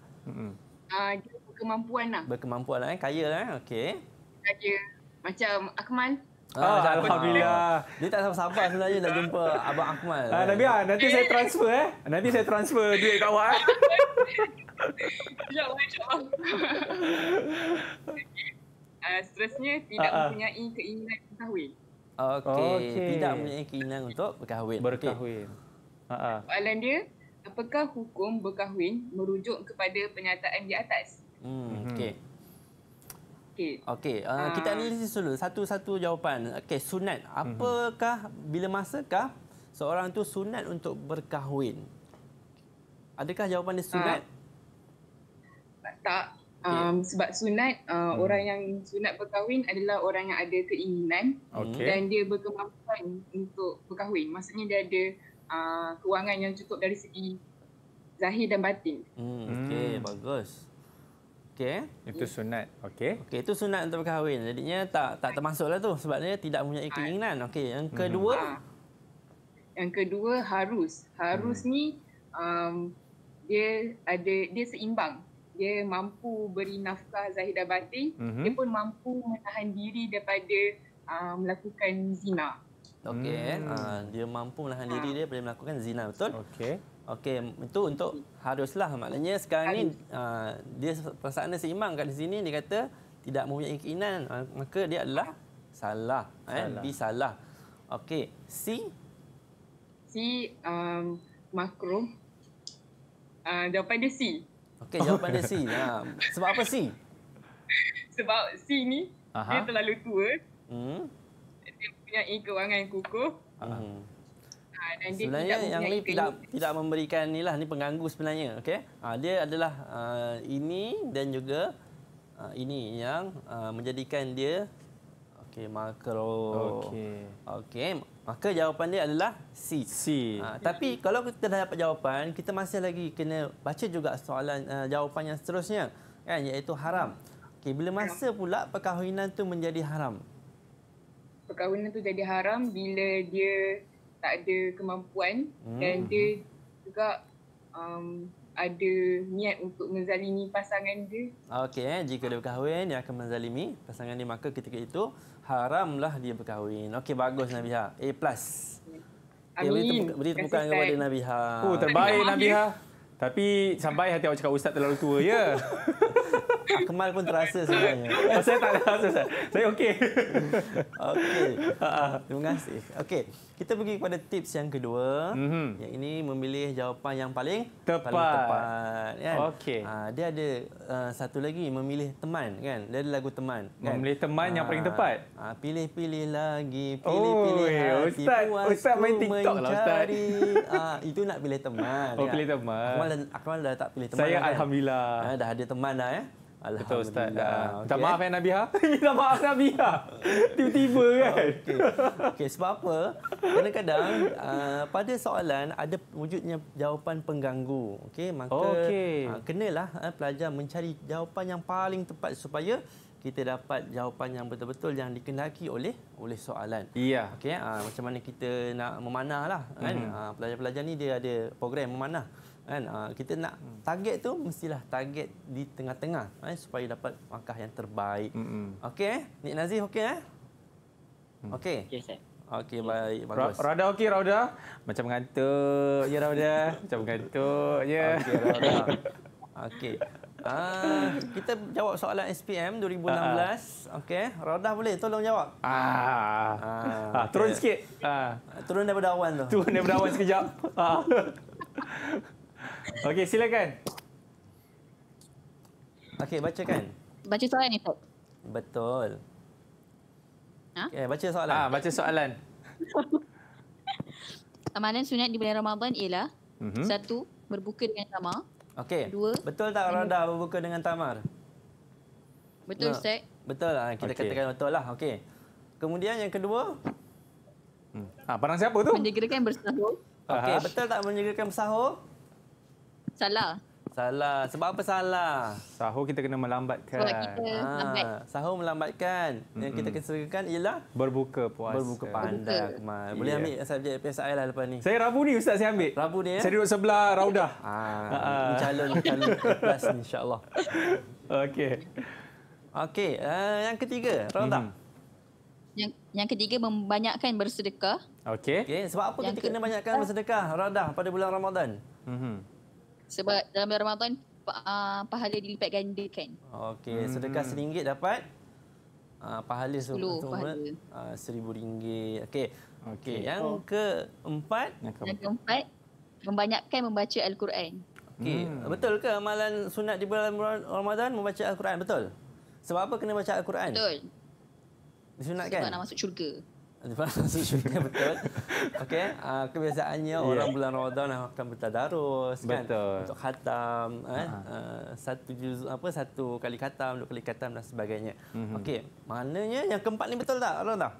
Ah, berkemampuan lah. Berkemampuan lah, eh? kaya lah. Eh, okey. Kaya. Macam Akmal, Ah, ah Alhamdulillah. Dia tak sabar-sabar sebenarnya nak jumpa Abang Akmal. Ah, Nabi, ah, nanti saya transfer eh. Nanti saya transfer duit kat awak. Eh. Sekejap, ah, Stresnya tidak ah, ah. mempunyai ah. keinginan berkahwin. Okey, okay. tidak mempunyai keinginan untuk berkahwin. Berkahwin. Okay. Ah, ah. Soalan dia, apakah hukum berkahwin merujuk kepada pernyataan di atas? Hmm, okey. Mhm. Okey. Okey, uh, ha. kita analisis dulu satu-satu jawapan. Okey, sunat. Mhm. Apakah bila masakah seorang tu sunat untuk berkahwin? Adakah jawapan dia sunat? Ha. Tak. Um, sebab sunat uh, hmm. orang yang sunat berkahwin adalah orang yang ada keinginan okay. dan dia berkemampuan untuk berkahwin. Maksudnya dia ada uh, kewangan yang cukup dari segi zahir dan batin. Hmm. Okey, hmm. bagus. Okey. Itu sunat. Okey. Okey, itu sunat untuk berkahwin. Jadinya tak tak termasuklah tu sebabnya tidak mempunyai keinginan. Okey, yang hmm. kedua ha. Yang kedua harus. Harus hmm. ni um, dia ada dia seimbang. Dia mampu beri nafkah zahir dan batin, hmm. dia pun mampu menahan diri daripada uh, melakukan zina. Okey. Hmm. Uh, dia mampu menahan ha. diri ah. dia daripada melakukan zina, betul? Okey. Okey, itu untuk haruslah maknanya sekarang ni ah, dia perasaan dia seimbang kat sini dia kata tidak mempunyai keinginan ah, maka dia adalah salah, eh? salah. eh B salah. Okey, C C um, makro uh, ah, jawapan dia C. Okey, jawapan dia C. Uh, sebab apa C? Sebab C ni Aha. dia terlalu tua. Hmm. Dia punya kewangan kukuh. Hmm. Ah, dan sebenarnya tidak yang ni tidak tidak memberikan inilah ni pengganggu sebenarnya okay? ha, ah, dia adalah uh, ini dan juga uh, ini yang uh, menjadikan dia okay makro okay okey maka jawapan dia adalah C C ha, tapi ya. kalau kita dah dapat jawapan kita masih lagi kena baca juga soalan uh, jawapan yang seterusnya kan iaitu haram Okay, bila masa pula perkahwinan tu menjadi haram perkahwinan tu jadi haram bila dia tak ada kemampuan hmm. dan hmm. dia juga um, ada niat untuk menzalimi pasangan dia. Okey, eh. jika dia berkahwin, dia akan menzalimi pasangan dia. Maka ketika itu, haramlah dia berkahwin. Okey, bagus Nabiha. A+. Plus. Amin. Okay, beri tepukan kepada Nabiha. Oh, terbaik Nabiha. Tapi sampai hati awak cakap ustaz terlalu tua, ya? Kemal pun terasa sebenarnya. Oh, saya tak terasa. Saya, saya okey. Okey. Terima kasih. Okey. Kita pergi kepada tips yang kedua. Mm-hmm. Yang ini memilih jawapan yang paling tepat. Paling tepat kan? Okey. Ha, dia ada uh, satu lagi. Memilih teman. kan? Dia ada lagu teman. Kan? Memilih teman yang ha. paling tepat. Ha, pilih-pilih lagi. Pilih-pilih hati. Ustaz, Ustaz main TikTok mencari. lah Ustaz. Itu nak pilih teman. Oh, kan? pilih teman. Akmal dah, Akmal dah tak pilih teman. Saya kan? Alhamdulillah. Dah ada teman dah. Alhamdulillah. Betul Ustaz. Ah, okay. Minta eh? maaf ya Nabiha. Minta maaf Nabiha. Tiba-tiba kan. Okey. Okay, sebab apa? Kadang-kadang uh, pada soalan ada wujudnya jawapan pengganggu. Okay, maka okay. uh, ah, kenalah uh, pelajar mencari jawapan yang paling tepat supaya kita dapat jawapan yang betul-betul yang dikenaki oleh oleh soalan. Iya. Okey, macam mana kita nak memanahlah kan? Mm-hmm. pelajar-pelajar ni dia ada program memanah kan ah, kita nak hmm. target tu mestilah target di tengah-tengah kan? supaya dapat markah yang terbaik mm -hmm. okey eh? Nik Nazif okey eh hmm. okey okey okay, baik bagus Rada okey Rada macam mengantuk ya Rada macam mengantuk ya okey Rada Ah, kita jawab soalan SPM 2016. Uh, okey, Rodah boleh tolong jawab? Uh, ah. Okay. Ah, ah, turun sikit. Uh, turun daripada awan tu. Turun daripada awan sekejap. Okey, silakan. Okey, bacakan. Baca soalan ni, Pak. Betul. Ha? Okay, eh, baca soalan. Ah, ha, baca soalan. Amalan sunat di bulan Ramadan ialah mm-hmm. satu, berbuka dengan tamar. Okey. Dua. Betul tak orang dah berbuka dengan tamar? Betul, no. Betul lah. Kita okay. katakan betul lah. Okey. Kemudian yang kedua. Hmm. Ha, barang siapa tu? Menyegerakan bersahur. Okey, betul tak menyegerakan bersahur? Salah. Salah. Sebab apa salah? Sahur kita kena melambatkan. Sebab kita ah, lambat. Sahur melambatkan. Yang mm -mm. kita keserakan ialah? Berbuka puasa. Berbuka pandai, Berbuka. Akmal. Boleh yeah. ambil subjek PSI lah lepas ni. Saya Rabu ni Ustaz saya ambil. Rabu ni ya? Saya duduk sebelah Raudah. Ah, ah, ah. Calon calon kelas ni insyaAllah. Okey. Okey. Uh, yang ketiga, Raudah. Mm. Yang, yang ketiga, membanyakkan bersedekah. Okey. Okay. Sebab apa yang kita ke... kena banyakkan eh. bersedekah, Raudah, pada bulan Ramadan? Mm hmm. Sebab dalam Ramadan uh, pahala dilipat ganda kan. Okey, hmm. sedekah RM1 dapat uh, pahala RM10 uh, RM1000. Okey. Okey, okay. yang oh. keempat, yang keempat membanyakkan membaca al-Quran. Okey, hmm. betul ke amalan sunat di bulan Ramadan membaca al-Quran? Betul. Sebab apa kena baca al-Quran? Betul. Disunatkan. Sebab nak masuk syurga maksudnya betul. Okey, uh, kebiasaannya yeah. orang bulan Ramadan akan bertadarus kan untuk khatam Uh-huh. Uh, satu juz apa satu kali khatam, dua kali khatam dan sebagainya. Mm-hmm. Okey, maknanya yang keempat ni betul tak? Allah tahu.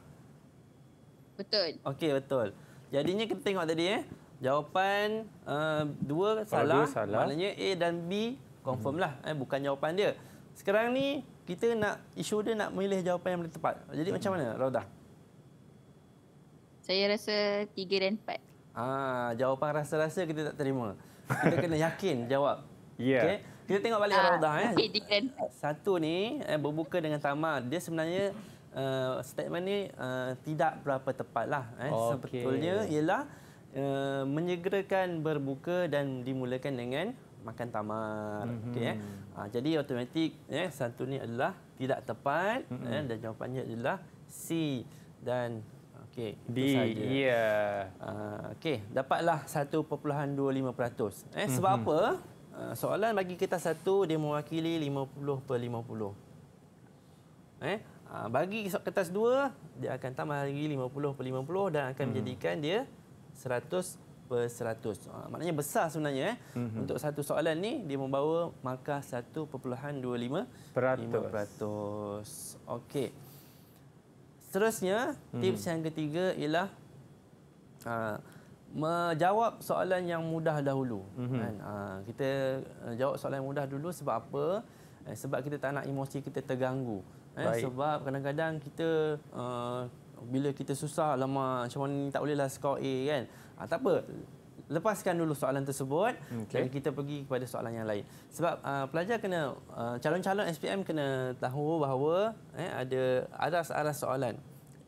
Betul. Okey, betul. Jadinya kita tengok tadi eh. Jawapan uh, dua oh, salah. salah. Maknanya A dan B confirm mm. lah eh bukan jawapan dia. Sekarang ni kita nak isu dia nak memilih jawapan yang paling tepat. Jadi mm. macam mana? Rodah. Saya rasa tiga dan empat. Ah, jawapan rasa-rasa kita tak terima. Kita kena yakin jawab. Yeah. Okay. Kita tengok balik ah, Raudah. Eh. Satu ni eh, berbuka dengan Tamar. Dia sebenarnya uh, statement ni uh, tidak berapa tepat. Lah, eh. okay. Sebetulnya ialah uh, menyegerakan berbuka dan dimulakan dengan makan tamar. Mm -hmm. okay, eh. uh, jadi otomatik eh, satu ni adalah tidak tepat mm -hmm. eh, dan jawapannya adalah C. Dan Okey, di ya. Yeah. Uh, okey, dapatlah 1.25%. Eh -hmm. sebab mhm. apa? Uh, soalan bagi kita satu dia mewakili 50/50. Per 50. Eh uh, bagi kertas dua dia akan tambah lagi 50/50 per 50 dan akan mm. menjadikan dia 100 Per 100. Uh, ah, maknanya besar sebenarnya eh. -hmm. Untuk satu soalan ni dia membawa markah 1.25%. Okey. Seterusnya, hmm. tips yang ketiga ialah uh, menjawab soalan yang mudah dahulu. Hmm. Kan? Uh, kita eh, jawab soalan yang mudah dulu sebab apa? Eh, sebab kita tak nak emosi kita terganggu. Eh, sebab kadang-kadang kita uh, bila kita susah lama macam mana ni tak boleh lah skor A kan. Uh, tak apa lepaskan dulu soalan tersebut hmm, okay. dan kita pergi kepada soalan yang lain. Sebab uh, pelajar kena uh, calon-calon uh, SPM kena tahu bahawa eh, ada aras-aras soalan.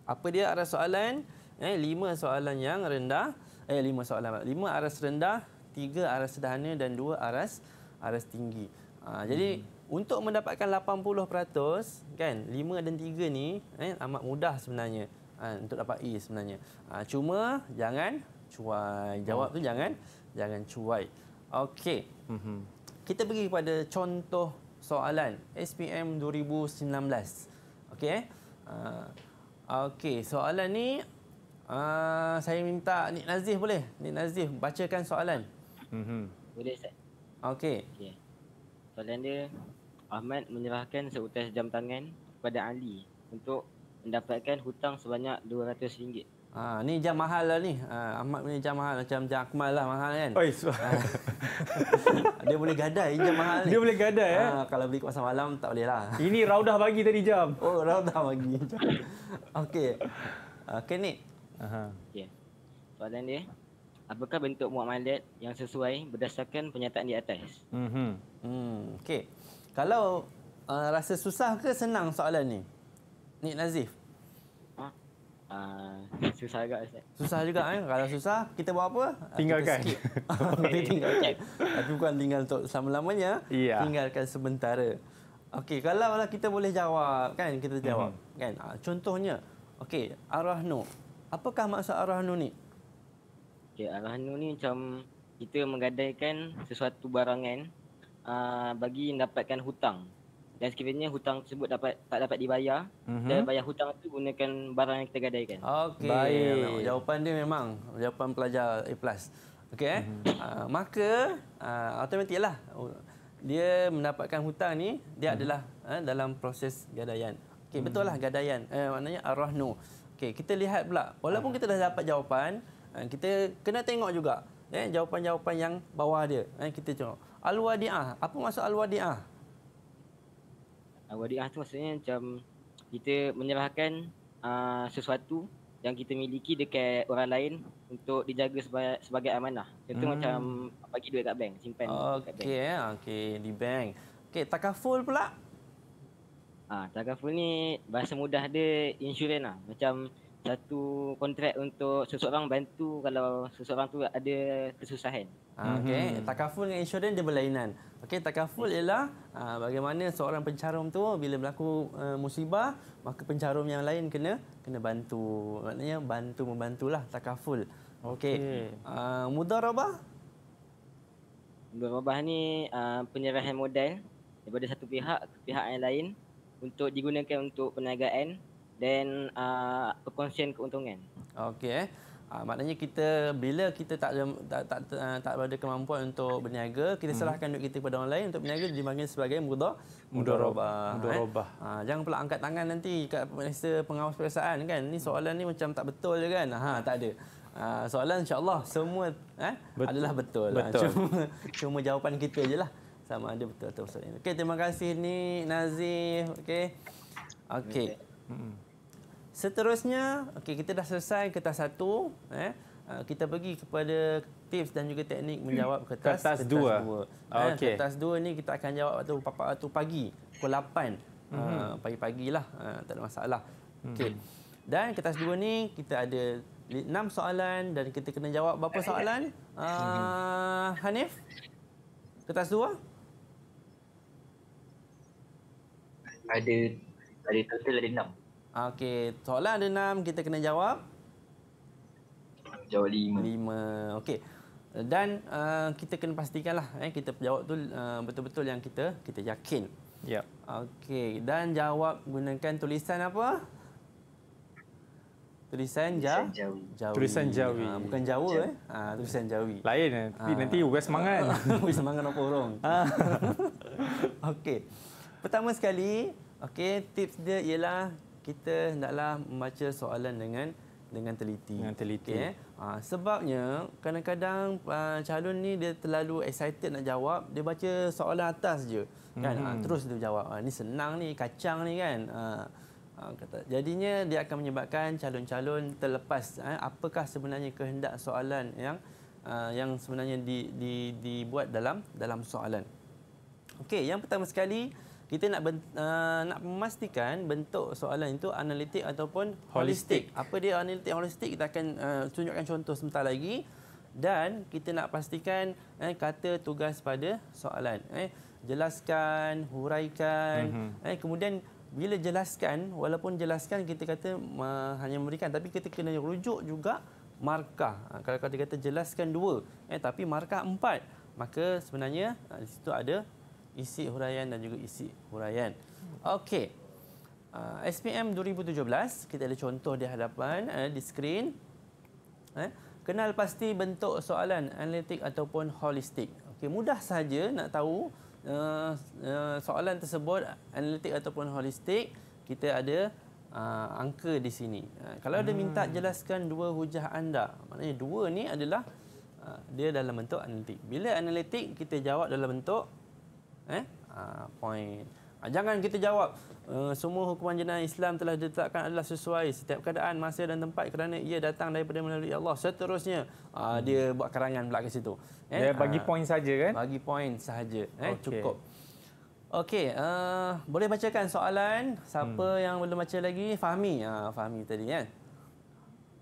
Apa dia aras soalan? Eh, lima soalan yang rendah, eh lima soalan, lima aras rendah, tiga aras sederhana dan dua aras aras tinggi. Uh, hmm. Jadi untuk mendapatkan 80% kan, lima dan tiga ni eh, amat mudah sebenarnya. Ha, untuk dapat E sebenarnya. Ha, cuma jangan cuai. Hmm. Jawab tu jangan jangan cuai. Okey. Hmm. Kita pergi kepada contoh soalan SPM 2019. Okey. Uh, Okey, soalan ni ah, saya minta Nik Nazif boleh? Nik Nazif bacakan soalan. mm Boleh, Ustaz. Okey. Okay. Soalan dia, Ahmad menyerahkan seutas jam tangan kepada Ali untuk mendapatkan hutang sebanyak RM200. Ha, ni jam mahal lah ni. Ha, Ahmad punya jam mahal. Macam jam Akmal lah mahal kan. Oi, ha, dia boleh gadai jam mahal ni. Dia boleh gadai ha, eh. Kalau beli kemasan malam tak boleh lah. Ini raudah bagi tadi jam. Oh, raudah bagi. Okey. Okey, Nick. Okey. Soalan dia. Apakah bentuk muamalat yang sesuai berdasarkan pernyataan di atas? Mm-hmm. Hmm. Okey. Kalau uh, rasa susah ke senang soalan ni? Nik Nazif. Ah, susah agak Ustaz. Susah juga kan? Kalau susah, kita buat apa? Ah, tinggalkan. Kita ah, tinggalkan. Tapi bukan tinggal untuk selama-lamanya. Ya. Tinggalkan sementara. Okey, kalau lah kita boleh jawab, kan kita jawab. Hmm. Kan? Contohnya, okey, arahnu. Apakah maksud arahnu ni? Okey, arahnu ni macam kita menggadaikan sesuatu barangan uh, bagi mendapatkan hutang dan sekiranya hutang tersebut dapat tak dapat dibayar mm-hmm. dan bayar hutang tu gunakan barang yang kita gadaikan. Okey. Baik. Jawapan dia memang jawapan pelajar A+. Plus. Okey eh. Uh, maka uh, ah, automatiklah dia mendapatkan hutang ni dia mm-hmm. adalah uh, dalam proses gadaian. Okey mhm. betul lah gadaian. Eh uh, maknanya arahnu. Okey kita lihat pula walaupun kita dah dapat jawapan uh, kita kena tengok juga eh jawapan-jawapan yang bawah dia. Eh kita tengok. Al-wadi'ah. Apa maksud al-wadi'ah? uh, Wadiah tu maksudnya macam Kita menyerahkan uh, Sesuatu yang kita miliki dekat orang lain Untuk dijaga sebagai, sebagai amanah Contoh hmm. macam bagi duit kat bank Simpan okay, kat bank Okay, yeah. di bank Okay, takaful pula Ah, ha, takaful ni bahasa mudah dia insurans lah. Macam satu kontrak untuk seseorang bantu kalau seseorang tu ada kesusahan. Ah, okey, hmm. takaful dengan insurans dia berlainan. Okey, takaful ialah ah, bagaimana seorang pencarum tu bila berlaku eh, musibah, maka pencarum yang lain kena kena bantu. Maknanya bantu membantulah takaful. Okey. Okay. Uh, ah, mudarabah? Mudarabah ni uh, penyerahan modal daripada satu pihak ke pihak yang lain untuk digunakan untuk perniagaan dan uh, perkongsian keuntungan. Okey. Eh. Uh, maknanya kita bila kita tak ada tak tak, tak, ah, tak ada kemampuan untuk berniaga, kita hmm. serahkan duit kita kepada orang lain untuk berniaga dipanggil sebagai mudah mudarabah. Mudarabah. Eh. Uh, jangan pula angkat tangan nanti kat pemeriksa pengawas perusahaan kan. Ini soalan ni macam tak betul je kan. Ha tak ada. Uh, soalan insya-Allah semua eh betul. adalah betul. Lah. betul. cuma cuma jawapan kita lah sama ada betul atau salah. Okey terima kasih ni Nazif. Okey. Okey. Hmm. Seterusnya, okay, kita dah selesai kertas satu. Eh, ah, kita pergi kepada tips dan juga teknik menjawab kertas, kertas, kertas dua. dua. Ah, eh, okay. Kertas dua ni kita akan jawab waktu, waktu pagi, pukul 8. Ah, mhm. Pagi-pagi mm -hmm. uh, lah, uh, tak ada masalah. Mhm. Okay. Mm -hmm. Dan kertas dua ni kita ada enam soalan dan kita kena jawab berapa soalan? Uh, Hanif? Kertas dua? Ada, ada total ada enam. Okey, soalan ada enam, kita kena jawab. Jawab lima. Lima, okey. Dan uh, kita kena pastikanlah, eh, kita jawab tu eh, betul-betul uh, yang kita kita yakin. Ya. Yep. Okey, dan jawab gunakan tulisan apa? Tulisan Jawi. Jawi. Tulisan Jawi. Ha, bukan Jawa eh. Ha, tulisan Jawi. Lain eh. Tapi ha. nanti wes semangat. wes semangat apa orang. Ha. okey. Pertama sekali, okey, tips dia ialah kita hendaklah membaca soalan dengan dengan teliti. Dengan teliti. Okay. Eh? Ha, sebabnya kadang-kadang uh, calon ni dia terlalu excited nak jawab, dia baca soalan atas je. Kan? Ha, hmm. terus dia jawab. Ha, ni senang ni, kacang ni kan. Ha, ha, kata. Jadinya dia akan menyebabkan calon-calon terlepas. Ha, apakah sebenarnya kehendak soalan yang uh, yang sebenarnya di, di, dibuat dalam dalam soalan. Okey, yang pertama sekali, kita nak ben, uh, nak memastikan bentuk soalan itu analitik ataupun holistik. holistik. Apa dia analitik holistik kita akan uh, tunjukkan contoh sebentar lagi dan kita nak pastikan eh, kata tugas pada soalan. Eh, jelaskan, huraikan. Mm-hmm. Eh, kemudian bila jelaskan, walaupun jelaskan kita kata uh, hanya memberikan, tapi kita kena rujuk juga markah. Ha, kalau kata kata jelaskan dua, eh, tapi markah empat maka sebenarnya eh, di situ ada isi huraian dan juga isi huraian. Okey. SPM 2017 kita ada contoh di hadapan eh, di skrin. Eh, kenal pasti bentuk soalan analitik ataupun holistik. Okey, mudah saja nak tahu eh, soalan tersebut analitik ataupun holistik. Kita ada uh, angka di sini. kalau dia minta hmm. jelaskan dua hujah anda, maknanya dua ni adalah ah, dia dalam bentuk analitik. Bila analitik kita jawab dalam bentuk eh ah, point ah, jangan kita jawab eh, semua hukuman jenayah Islam telah ditetapkan adalah sesuai setiap keadaan masa dan tempat kerana ia datang daripada melalui Allah seterusnya ah, hmm. dia buat karangan pula ke situ eh dia bagi point saja kan bagi point sahaja eh okay. cukup Okey, uh, boleh bacakan soalan siapa hmm. yang belum baca lagi? Fahmi. Ha Fahmi tadi kan.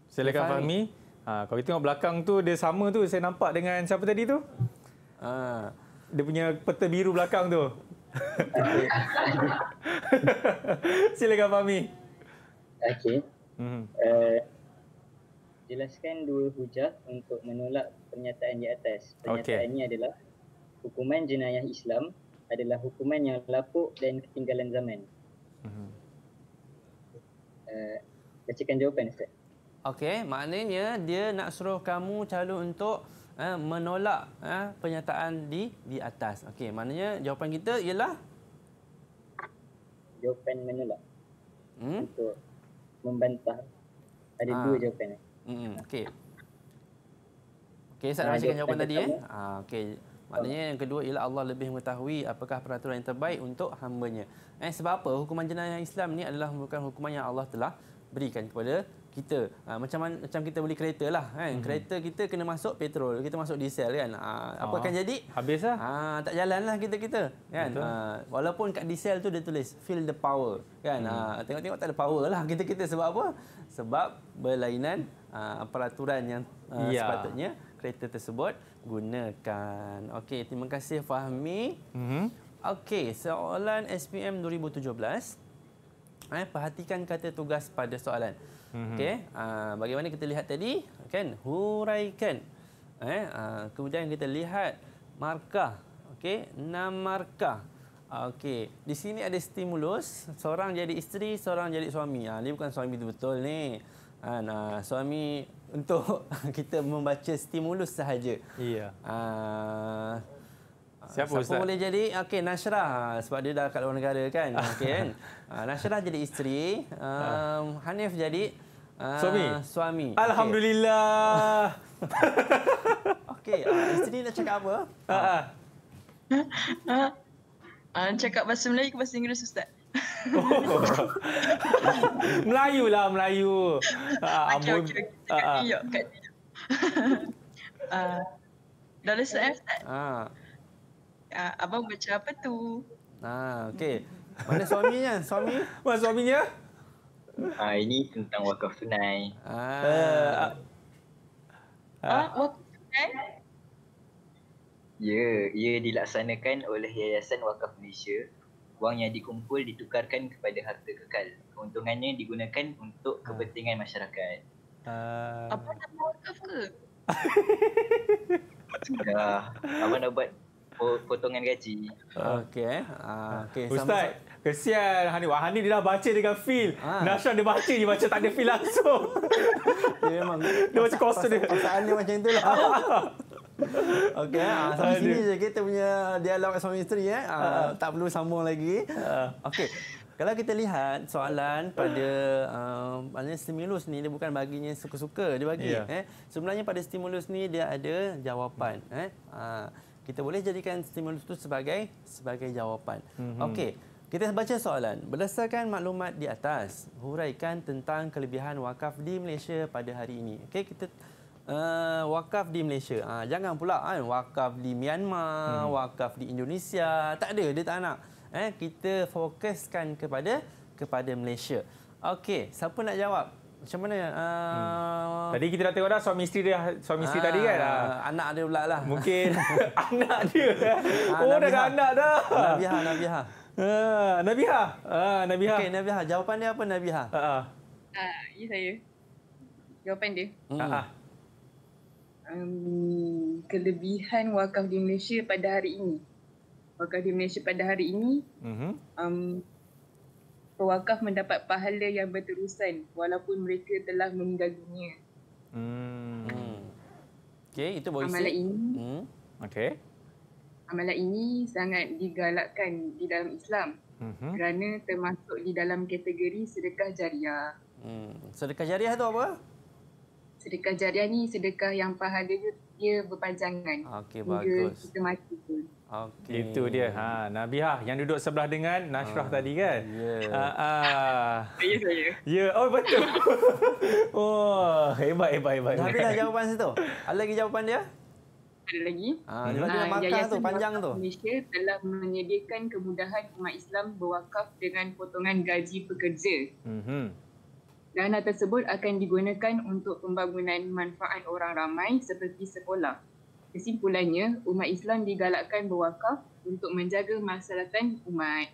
Silakan Fahmi. Fahmi. Ha kalau kita tengok belakang tu dia sama tu saya nampak dengan siapa tadi tu? Ha dia punya peta biru belakang tu. Silakan Fahmi. Okey. Hmm. Uh, jelaskan dua hujah untuk menolak pernyataan di atas. Pernyataan ini okay. adalah hukuman jenayah Islam adalah hukuman yang lapuk dan ketinggalan zaman. Hmm. Uh, bacakan jawapan Ustaz. Okey, maknanya dia nak suruh kamu calon untuk eh, menolak eh, penyataan di di atas. Okey, maknanya jawapan kita ialah jawapan menolak. Hmm? Untuk membantah. Ada ha. dua jawapan. Hmm, okey. Okey, saya bacakan jawapan tadi eh. Ha, okey. Maknanya yang kedua ialah Allah lebih mengetahui apakah peraturan yang terbaik untuk hambanya. Eh, sebab apa? Hukuman jenayah Islam ni adalah merupakan hukuman yang Allah telah berikan kepada kita ha, macam macam kita beli kereta lah kan hmm. kereta kita kena masuk petrol kita masuk diesel kan ha, apa ha, akan jadi habis lah ha, tak jalan lah kita kita kan ha, walaupun kat diesel tu dia tulis feel the power kan mhm. tengok-tengok hmm. ha, tak ada power lah kita kita sebab apa sebab berlainan ha, peraturan yang ha, ya. sepatutnya kereta tersebut gunakan okey terima kasih Fahmi hmm. okey soalan SPM 2017 eh, perhatikan kata tugas pada soalan Mm-hmm. Okey, uh, bagaimana kita lihat tadi, kan? Huraikan. Eh, uh, kemudian kita lihat markah. Okey, enam markah. Ah, okey, di sini ada stimulus, seorang jadi isteri, seorang jadi suami. Ha, dia bukan suami betul ni. Ha, nah, suami untuk kita membaca stimulus sahaja. Iya. Yeah. Uh, Ah, siapa, Siapa boleh jadi? Okey, Nasrah ah, sebab dia dah kat luar negara kan. Ah, okey kan? jadi isteri, um, Hanif jadi uh, suami. suami. Okay. Alhamdulillah. Okey, uh, isteri nak cakap apa? Ha. Uh, cakap bahasa Melayu ke bahasa Inggeris Ustaz? Oh. Melayu lah Melayu. Ha, okay, Cakap uh, uh. New York, kat New York. dah lesa eh? Ha. Uh uh, abang baca apa tu? Ah, okey. Mana suaminya? Suami? Mana suaminya? Ah, ini tentang wakaf tunai. Ah. Ah, uh, wakaf tunai? Ya, ia dilaksanakan oleh Yayasan Wakaf Malaysia. Wang yang dikumpul ditukarkan kepada harta kekal. Keuntungannya digunakan untuk ah. kepentingan uh. masyarakat. Uh. Apa nama wakaf ke? Sudah. Apa nak buat potongan gaji. Ah. Okey eh. Ah, okey. Ustaz, sama- kesian Hani. Wah, Hani dia dah baca dengan feel. Ha. Nasha dia baca dia baca tak ada feel langsung. dia memang dia baca kos dia. Pasal dia macam itulah. Okey, sampai Aduh. sini saja kita punya dialog suami isteri eh. Ha. Uh, tak perlu sambung lagi. Ha. Okey. Kalau kita lihat soalan pada uh, stimulus ni dia bukan baginya suka-suka dia bagi yeah. eh sebenarnya pada stimulus ni dia ada jawapan eh uh, kita boleh jadikan stimulus itu sebagai sebagai jawapan. Mm-hmm. Okey, kita baca soalan. Berdasarkan maklumat di atas, huraikan tentang kelebihan wakaf di Malaysia pada hari ini. Okey, kita uh, wakaf di Malaysia. Uh, jangan pula kan wakaf di Myanmar, mm-hmm. wakaf di Indonesia. Tak ada, dia tak nak. Eh, kita fokuskan kepada kepada Malaysia. Okey, siapa nak jawab? macam mana? Uh, hmm. Ah. Tadi kita dah tengok dah suami isteri dia, suami isteri uh, tadi kan? Uh, anak dia pula lah. Mungkin anak dia. Uh, oh, dah anak dah. Nabiha, Nabiha. Uh, Nabiha. Uh, Nabiha. Okey, Nabiha. Jawapan dia apa Nabiha? Ha. uh Ha, uh, ya saya. Jawapan dia. Ha. Hmm. Um, kelebihan wakaf di Malaysia pada hari ini. Wakaf di Malaysia pada hari ini. Uh-huh. Um, pewakaf mendapat pahala yang berterusan walaupun mereka telah meninggal dunia. Hmm. hmm. Okey, itu boleh. Amalan ini. Hmm. Okey. Amalan ini sangat digalakkan di dalam Islam. Hmm. Kerana termasuk di dalam kategori sedekah jariah. Hmm. Sedekah jariah tu apa? Sedekah jariah ni sedekah yang pahalanya dia berpanjangan. Okey, bagus. Kita mati pun. Okay. Itu dia. Ha, Nabihah yang duduk sebelah dengan Nashrah uh, tadi kan? Ya. Saya saya. Ya. Oh betul. oh, hebat hebat hebat. Dah habis dah jawapan situ. Ada lagi jawapan dia? Ada lagi. Ha, dia uh, dia tu panjang tu. Malaysia telah menyediakan kemudahan umat Islam berwakaf dengan potongan gaji pekerja. Mm-hmm. Dana tersebut akan digunakan untuk pembangunan manfaat orang ramai seperti sekolah, kesimpulannya umat Islam digalakkan berwakaf untuk menjaga masyarakat umat.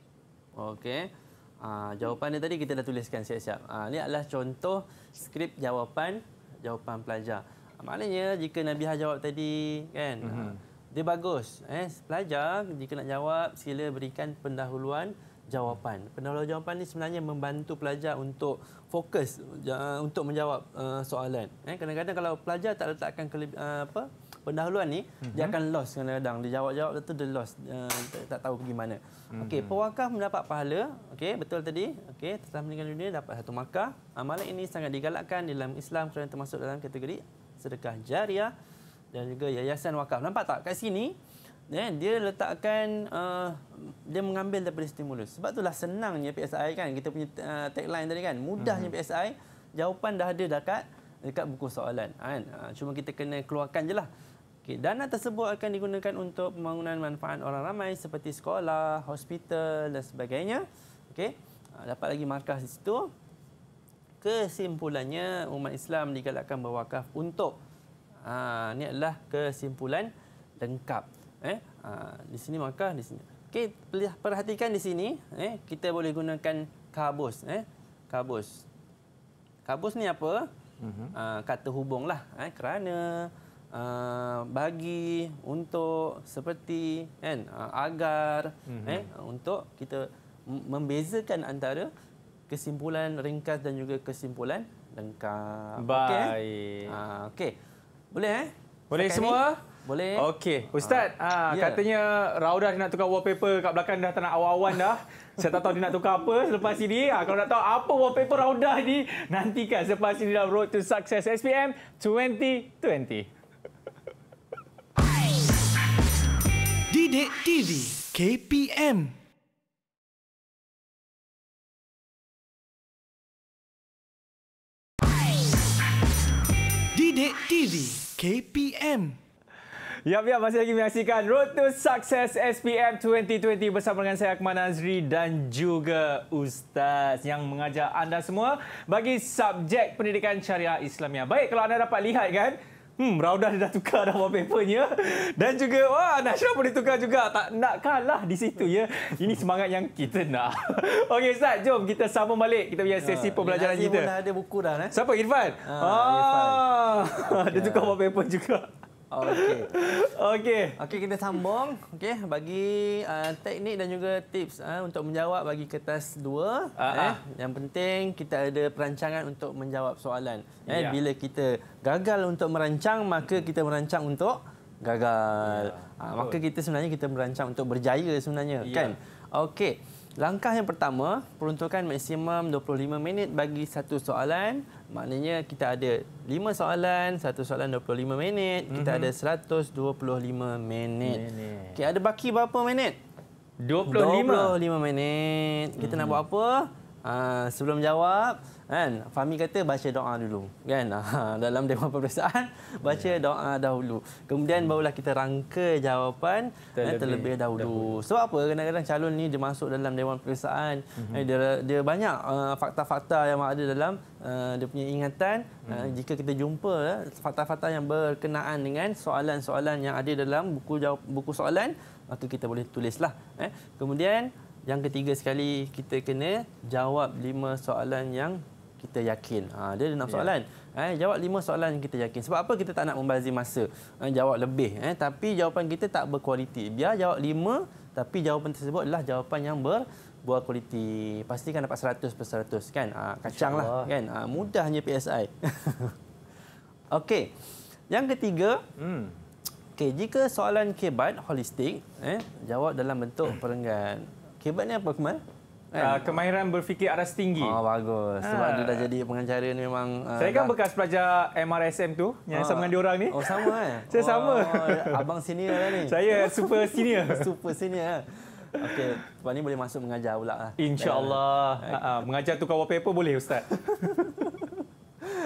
Okey. Uh, jawapan dia tadi kita dah tuliskan siap-siap. Uh, ini adalah contoh skrip jawapan jawapan pelajar. Uh, maknanya jika Nabi Ha jawab tadi kan mm -hmm. uh, dia bagus eh pelajar jika nak jawab sila berikan pendahuluan jawapan. Pendahuluan jawapan ni sebenarnya membantu pelajar untuk fokus untuk menjawab soalan. Eh kadang-kadang kalau pelajar tak letakkan uh, apa pendahuluan ni mm-hmm. dia mhm. akan lost kadang-kadang dia jawab-jawab tu dia lost uh, tak tahu pergi mana mm-hmm. okey mhm. pewakaf mendapat pahala okey betul tadi okey setelah meninggal dunia dapat satu makah amalan ah, ini sangat digalakkan dalam Islam kerana termasuk dalam kategori sedekah jariah dan juga yayasan wakaf nampak tak kat sini Yeah, dia letakkan uh, dia mengambil daripada stimulus sebab itulah senangnya PSI kan kita punya uh, tagline tadi kan mudahnya mm-hmm. PSI jawapan dah ada dekat dekat buku soalan ah, kan ah, cuma kita kena keluarkan je lah Okay, dana tersebut akan digunakan untuk pembangunan manfaat orang ramai seperti sekolah, hospital dan sebagainya. Okay, ah, dapat lagi markah di situ. Kesimpulannya, umat Islam digalakkan berwakaf untuk. Ha, ah, ini adalah kesimpulan lengkap. Eh, ha, di sini markah, di sini. Okay, perhatikan di sini. Eh, kita boleh gunakan kabus. Eh, kabus. Kabus ni apa? Uh mhm. -huh. kata hubung lah. Eh, kerana uh, bagi untuk seperti kan uh, agar mm-hmm. eh untuk kita membezakan antara kesimpulan ringkas dan juga kesimpulan lengkap okey ha okey boleh eh boleh Sekarang semua ni? Boleh. Okey, Ustaz, ha, ha yeah. Ya. katanya Raudah nak tukar wallpaper kat belakang dah tak nak awan-awan dah. Saya tak tahu dia nak tukar apa selepas ini. Ha, kalau nak tahu apa wallpaper Rauda ni, nantikan selepas ini dalam Road to Success SPM 2020. Didik TV KPM Didik TV KPM Ya, ya, masih lagi menyaksikan Road to Success SPM 2020 bersama dengan saya Akman Azri dan juga Ustaz yang mengajar anda semua bagi subjek pendidikan syariah Islamia. Baik, kalau anda dapat lihat kan, Hmm, Raudah dia dah tukar dah wallpapernya. Dan juga, wah, Nashra pun ditukar juga. Tak nak kalah di situ, ya. Ini semangat yang kita nak. Okey, Ustaz, jom kita sambung balik. Kita punya sesi ha, pembelajaran kita. ada buku dah, eh. Siapa, Irfan? Ha, ah, Irfan. Ah, dia tukar wallpaper ya. juga. Okey. Okey. Okey kita sambung. Okey bagi uh, teknik dan juga tips uh, untuk menjawab bagi kertas dua. uh-huh. eh. Ah. Yang penting kita ada perancangan untuk menjawab soalan. Eh yeah. bila kita gagal untuk merancang maka kita merancang untuk gagal. Yeah. Ya, uh, maka kita sebenarnya kita merancang untuk berjaya sebenarnya yeah. kan. Okey. Langkah yang pertama, peruntukan maksimum 25 minit bagi satu soalan. Maknanya kita ada 5 soalan, satu soalan 25 minit, kita mm-hmm. ada 125 minit. Okey, ada baki berapa minit? 25. 25 minit. Kita mm-hmm. nak buat apa? Uh, sebelum jawab, kan, Fahmi kata baca doa dulu. kan uh, Dalam dewan peperiksaan, baca yeah. doa dahulu. Kemudian barulah kita rangka jawapan eh, terlebih, terlebih dahulu. dahulu. Sebab apa? Kadang-kadang calon ni dia masuk dalam dewan peperiksaan. Mm -hmm. dia, dia banyak ah, fakta-fakta uh, yang ada dalam uh, dia punya ingatan. Mm -hmm. uh, jika kita jumpa eh, fakta-fakta uh, yang berkenaan dengan soalan-soalan yang ada dalam buku, jawab, buku soalan, maka kita boleh tulislah. Eh. Kemudian, yang ketiga sekali kita kena jawab lima soalan yang kita yakin. Ha, dia ada enam yeah. soalan. Eh, jawab lima soalan yang kita yakin. Sebab apa kita tak nak membazir masa? Eh, jawab lebih. Eh, tapi jawapan kita tak berkualiti. Biar jawab lima tapi jawapan tersebut adalah jawapan yang berbuah kualiti. Pastikan dapat seratus per seratus. Kan? Ha, kacang lah. Kan? Ha, mudahnya PSI. Okey. Yang ketiga, hmm. okay, jika soalan kebat, holistik, eh, jawab dalam bentuk perenggan. Hebatnya apa Kemal? Uh, kemahiran berfikir aras tinggi. Oh bagus. Sebab ha. dia dah jadi pengacara ni memang uh, Saya kan bekas pelajar MRSM tu yang oh. sama dengan diorang ni. Oh sama eh. Saya oh, sama. Abang senior lah ni. Saya super senior. super senior. Eh? Okey, sebab ni boleh masuk mengajar pula lah. Insya-Allah. Ha, mengajar tukar wallpaper boleh ustaz.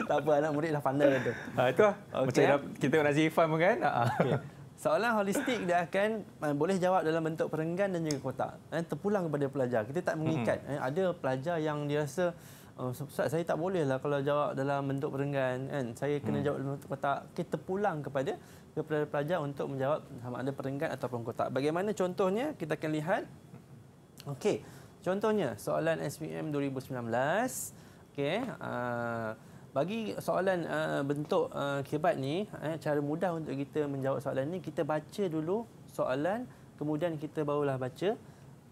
tak apa anak murid dah pandai lah tu. Itu. itulah. Okay. Macam kita nak Zifan pun kan. Ha. Okay. Soalan holistik dia akan uh, boleh jawab dalam bentuk perenggan dan juga kotak. Eh, terpulang kepada pelajar. Kita tak mengikat. Hmm. Eh, ada pelajar yang dia rasa oh, Ustaz, saya tak bolehlah kalau jawab dalam bentuk perenggan. Kan? Saya kena hmm. jawab dalam bentuk kotak. Kita pulang kepada kepada pelajar untuk menjawab sama ada perenggan ataupun kotak. Bagaimana contohnya, kita akan lihat. Okey, contohnya soalan SPM 2019. Okey, uh, bagi soalan uh, bentuk uh, eh, kibat ni eh, cara mudah untuk kita menjawab soalan ni kita baca dulu soalan kemudian kita barulah baca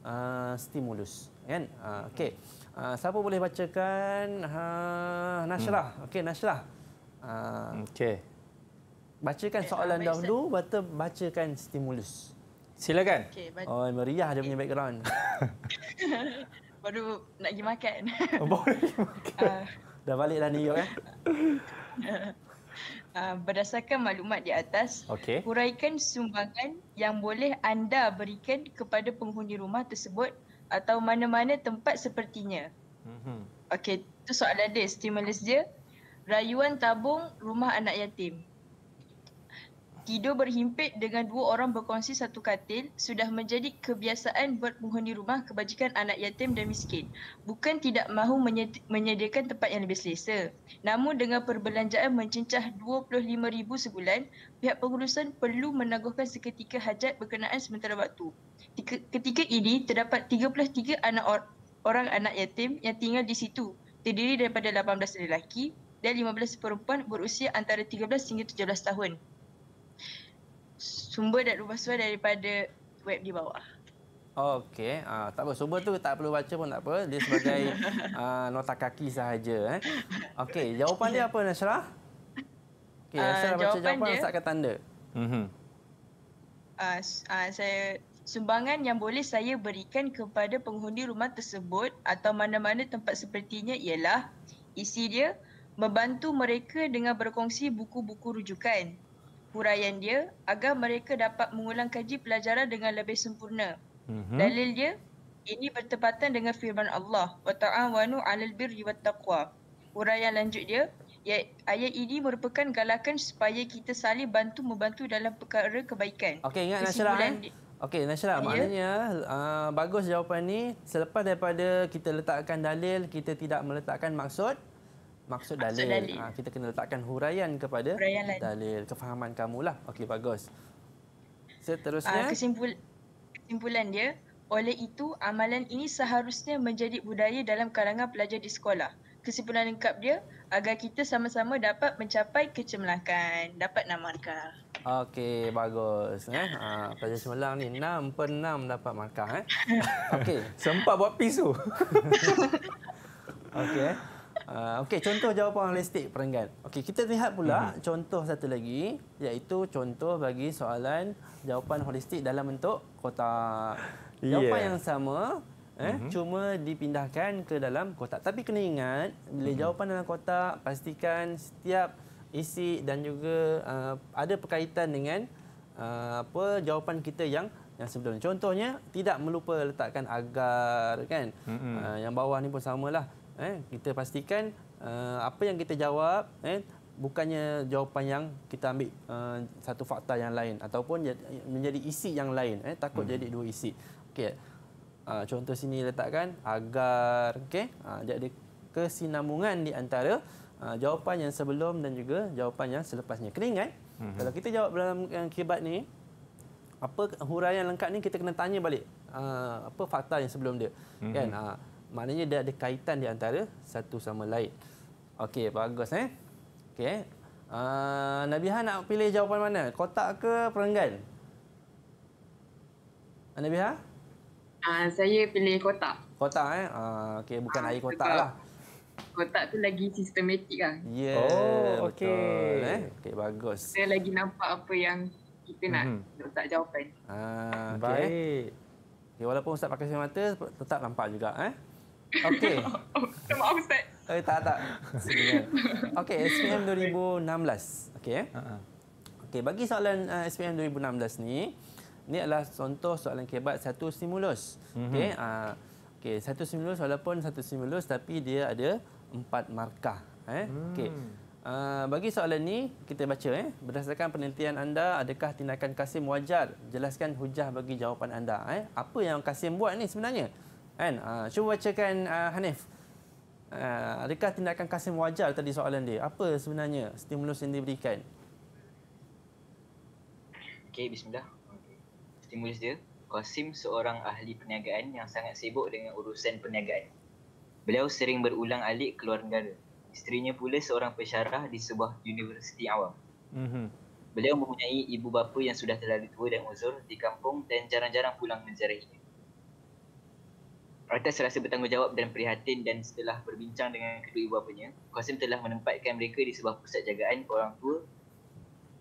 uh, stimulus kan uh, okey uh, siapa boleh bacakan ha uh, nasrah hmm. okey nasrah uh, ah, okey bacakan soalan eh, dahulu atau bacakan stimulus silakan okey oh meriah dia punya background baru nak pergi makan baru pergi makan Dah balik dah New York eh. Uh, berdasarkan maklumat di atas, okay. huraikan sumbangan yang boleh anda berikan kepada penghuni rumah tersebut atau mana-mana tempat sepertinya. Mm-hmm. Okey, itu soalan dia, stimulus dia. Rayuan tabung rumah anak yatim tidur berhimpit dengan dua orang berkongsi satu katil sudah menjadi kebiasaan buat penghuni rumah kebajikan anak yatim dan miskin. Bukan tidak mahu menyediakan tempat yang lebih selesa. Namun dengan perbelanjaan mencincah RM25,000 sebulan, pihak pengurusan perlu menangguhkan seketika hajat berkenaan sementara waktu. Ketika ini, terdapat 33 anak or- orang anak yatim yang tinggal di situ. Terdiri daripada 18 lelaki dan 15 perempuan berusia antara 13 hingga 17 tahun sumber dan rumah suai daripada web di bawah. Okey, uh, tak apa. Sumber tu tak perlu baca pun tak apa. Dia sebagai uh, ah, nota kaki sahaja. Eh. Okey, jawapan dia apa, Nasra? Okey, uh, ah, Nasra baca jawapan, dia, jawapan tanda. Uh, mhm. uh, saya, sumbangan yang boleh saya berikan kepada penghuni rumah tersebut atau mana-mana tempat sepertinya ialah isi dia membantu mereka dengan berkongsi buku-buku rujukan huraian dia agar mereka dapat mengulang kaji pelajaran dengan lebih sempurna. Mm-hmm. Dalil dia ini bertepatan dengan firman Allah wa ta'awanu 'alal birri wat taqwa. Huraian lanjut dia ya, ayat ini merupakan galakan supaya kita saling bantu membantu dalam perkara kebaikan. Okey ingat Nasrah. Eh? Okey Nasrah ya. maknanya uh, bagus jawapan ini selepas daripada kita letakkan dalil kita tidak meletakkan maksud maksud dalil. Maksud dalil. Ha, kita kena letakkan huraian kepada huraian lah. dalil. Kefahaman kamu lah. Okey, bagus. Seterusnya. Uh, kesimpul kesimpulan dia. Oleh itu, amalan ini seharusnya menjadi budaya dalam kalangan pelajar di sekolah. Kesimpulan lengkap dia, agar kita sama-sama dapat mencapai kecemerlangan. Dapat enam markah. Okey, bagus. Eh? Ha, pelajar cemerlang ni, enam per enam dapat markah. Eh? Okey, sempat buat pisu. Okey. Eh? Ah, okey contoh jawapan holistik peranggan. Okey kita lihat pula hmm. contoh satu lagi iaitu contoh bagi soalan jawapan holistik dalam bentuk kotak. Jawapan yang sama eh hmm. cuma dipindahkan ke dalam kotak. Tapi kena ingat bila hmm. jawapan dalam kotak pastikan setiap isi dan juga uh, ada perkaitan dengan uh, apa jawapan kita yang yang sebelum contohnya tidak melupa letakkan agar kan mm -hmm. uh, yang bawah ni pun samalah eh, kita pastikan uh, apa yang kita jawab eh, bukannya jawapan yang kita ambil uh, satu fakta yang lain ataupun ya, ya, menjadi isi yang lain eh, takut hmm. jadi dua isi okey uh, contoh sini letakkan agar okey uh, jadi kesinambungan di antara uh, jawapan yang sebelum dan juga jawapan yang selepasnya kena ingat hmm. kalau kita jawab dalam yang kibat ni apa huraian lengkap ni kita kena tanya balik uh, apa fakta yang sebelum dia hmm. kan uh, maknanya dia ada kaitan di antara satu sama lain. Okey, bagus eh. Okey. Uh, eh? ah, Nabihan nak pilih jawapan mana? Kotak ke perenggan? Ah, Nabihan? Uh, ah, saya pilih kotak. Kotak eh? Uh, Okey, bukan uh, air kotak lah. Kotak tu lagi sistematik lah. Ya, yeah, oh, okay. betul. Eh? Okey, bagus. Saya lagi nampak apa yang kita nak mm-hmm. letak jawapan. Uh, okay. Eh? Baik. Okay, walaupun Ustaz pakai semata, tetap nampak juga. Eh? Okey. Oh, maaf Ustaz. Eh, tak, tak. Ya. Okey, SPM 2016. Okey. Ya. Okey, bagi soalan eh, SPM 2016 ni, ni adalah contoh soalan kebat satu stimulus. Mhm. Okey. Uh, ah, okay, satu stimulus walaupun satu stimulus tapi dia ada empat markah. Eh. Hmm. Okey. Uh, bagi soalan ni, kita baca. Eh. Berdasarkan penelitian anda, adakah tindakan Kasim wajar? Jelaskan hujah bagi jawapan anda. Eh. Apa yang Kasim buat ni sebenarnya? Kan? Ha, cuba bacakan uh, Hanif. Uh, adakah tindakan Kasim wajar tadi soalan dia? Apa sebenarnya stimulus yang diberikan? Okey, bismillah. Okay. Stimulus dia. Kasim seorang ahli perniagaan yang sangat sibuk dengan urusan perniagaan. Beliau sering berulang alik keluar negara. Isterinya pula seorang pesyarah di sebuah universiti awam. Mm-hmm. Beliau mempunyai ibu bapa yang sudah terlalu tua dan uzur di kampung dan jarang-jarang pulang menjarahinya. Rata serasa bertanggungjawab dan prihatin dan setelah berbincang dengan kedua ibu bapanya, Qasim telah menempatkan mereka di sebuah pusat jagaan orang tua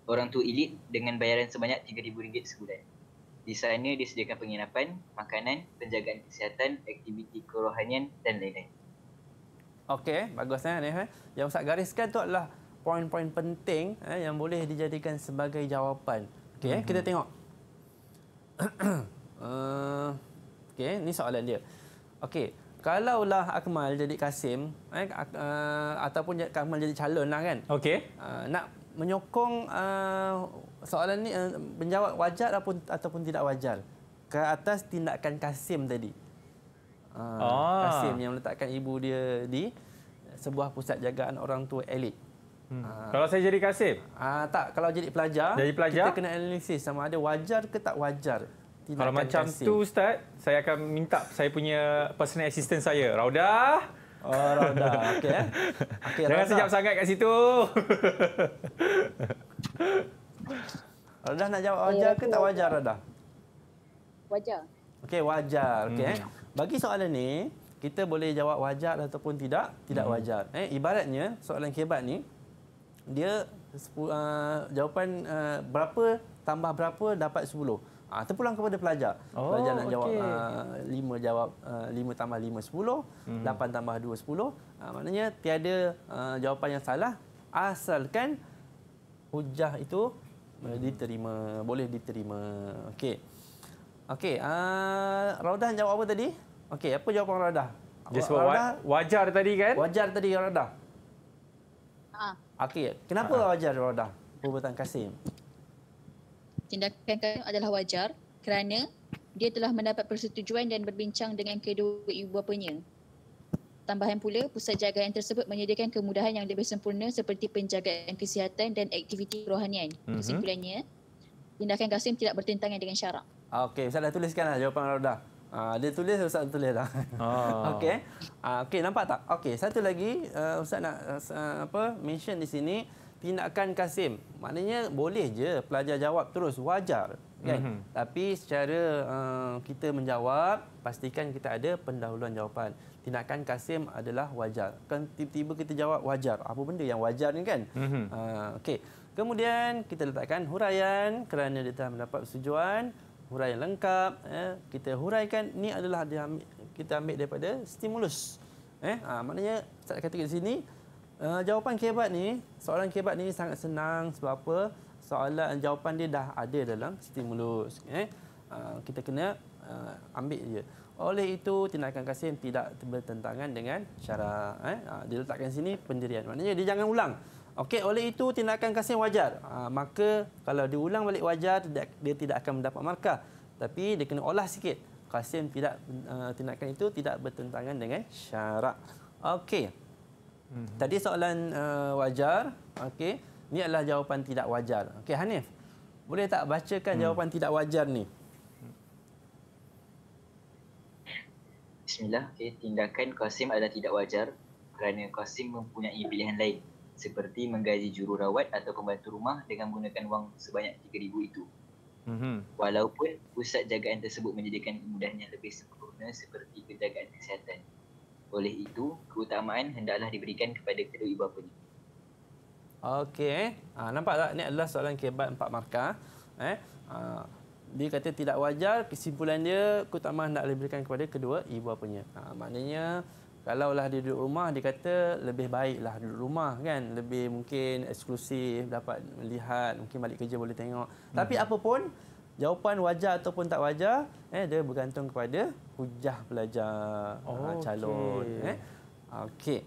orang tua elit dengan bayaran sebanyak RM3,000 sebulan. Di sana disediakan penginapan, makanan, penjagaan kesihatan, aktiviti kerohanian dan lain-lain. Okey, bagusnya eh, ni. Eh? Yang saya gariskan tu adalah poin-poin penting eh, yang boleh dijadikan sebagai jawapan. Okey, mm-hmm. kita mhm. tengok. uh, okey, ni soalan dia. Okey, kalaulah Akmal jadi Kasim eh, uh, ataupun Akmal jadi calon lah kan. Okey. Uh, nak menyokong uh, soalan ni uh, menjawab wajar ataupun, ataupun tidak wajar ke atas tindakan Kasim tadi. Uh, oh. Ah. Kasim yang meletakkan ibu dia di sebuah pusat jagaan orang tua elit. Hmm. Ah. kalau saya jadi Kasim? Uh, ah, tak, kalau jadi pelajar, jadi pelajar, kita kena analisis sama ada wajar ke tak wajar Tindakan Kalau macam testing. tu Ustaz, saya akan minta saya punya personal assistant saya, Rauda. Oh, Rauda. Okay. Eh. Okay, Jangan sekejap sangat kat situ. Rauda nak jawab wajar ke tak oh. wajar, Rauda? Wajar. Okey, wajar. Okey. Eh. Hmm. Bagi soalan ni, kita boleh jawab wajar ataupun tidak, tidak hmm. wajar. Eh, ibaratnya, soalan kebat ni, dia uh, jawapan uh, berapa tambah berapa dapat sepuluh. Ha, terpulang kepada pelajar. Oh, pelajar nak okay. jawab uh, ah, 5 jawab uh, ah, 5 tambah 5 10, hmm. 8 tambah 2 10. Uh, maknanya tiada uh, jawapan yang salah asalkan hujah itu uh, diterima, boleh diterima. Okey. Okey, a uh, Raudah jawab apa tadi? Okey, apa jawapan Raudah? Jawapan Raudah wajar tadi kan? Wajar tadi Raudah. Ha. Okey, kenapa ha. wajar Raudah? Perbuatan Kasim tindakan kami adalah wajar kerana dia telah mendapat persetujuan dan berbincang dengan kedua ibu bapanya. Tambahan pula, pusat jagaan tersebut menyediakan kemudahan yang lebih sempurna seperti penjagaan kesihatan dan aktiviti kerohanian. Mhm. Kesimpulannya, tindakan Kasim tidak bertentangan dengan syarak. Okey, Ustaz dah tuliskanlah jawapan Rauda. Uh, ah, dia tulis, Ustaz dah tulis dah. Oh. Okey, ah, okay, nampak tak? Okey, satu lagi uh, Ustaz nak apa mention di sini tindakan Kasim maknanya boleh je pelajar jawab terus wajar kan mm -hmm. tapi secara uh, kita menjawab pastikan kita ada pendahuluan jawapan tindakan Kasim adalah wajar kan tiba-tiba kita jawab wajar apa benda yang wajar ni kan mm -hmm. uh, okey kemudian kita letakkan huraian kerana dia telah mendapat persetujuan huraian lengkap eh. kita huraikan ni adalah kita ambil daripada stimulus eh uh, maknanya saya kata kat sini Uh, jawapan kebat ni, soalan kebat ni sangat senang sebab apa? Soalan jawapan dia dah ada dalam stimulus. Okay? Uh, eh, eh, kita kena uh, ambil dia. Oleh itu, tindakan kasih yang tidak bertentangan dengan syarat. Eh? Uh, dia letakkan sini pendirian. Maknanya dia jangan ulang. Okey, oleh itu tindakan kasih wajar. Uh, maka kalau diulang balik wajar, dia, dia tidak akan mendapat markah. Tapi dia kena olah sikit. Kasim tidak uh, tindakan itu tidak bertentangan dengan syarat. Okey. Mhm. Tadi soalan uh, wajar, okey. Ini adalah jawapan tidak wajar. Okey Hanif. Boleh tak bacakan hmm. jawapan tidak wajar ni? Bismillah. okey. Tindakan Qasim adalah tidak wajar kerana Qasim mempunyai pilihan lain seperti menggaji jururawat atau pembantu rumah dengan menggunakan wang sebanyak RM3,000 itu. Mm-hmm. Walaupun pusat jagaan tersebut menjadikan kemudahannya lebih sempurna seperti penjagaan kesihatan. Oleh itu, keutamaan hendaklah diberikan kepada kedua ibu bapanya. Okey. Eh. Ha, nampak tak? Ini adalah soalan kebat empat markah. Eh? Ha, dia kata tidak wajar. Kesimpulan dia, keutamaan hendaklah diberikan kepada kedua ibu bapanya. Ha, maknanya, kalau lah dia duduk rumah, dia kata lebih baiklah duduk rumah kan. Lebih mungkin eksklusif, dapat melihat, mungkin balik kerja boleh tengok. Hmm. Tapi apapun, jawapan wajar ataupun tak wajar eh dia bergantung kepada hujah pelajar oh, uh, calon okay. eh okey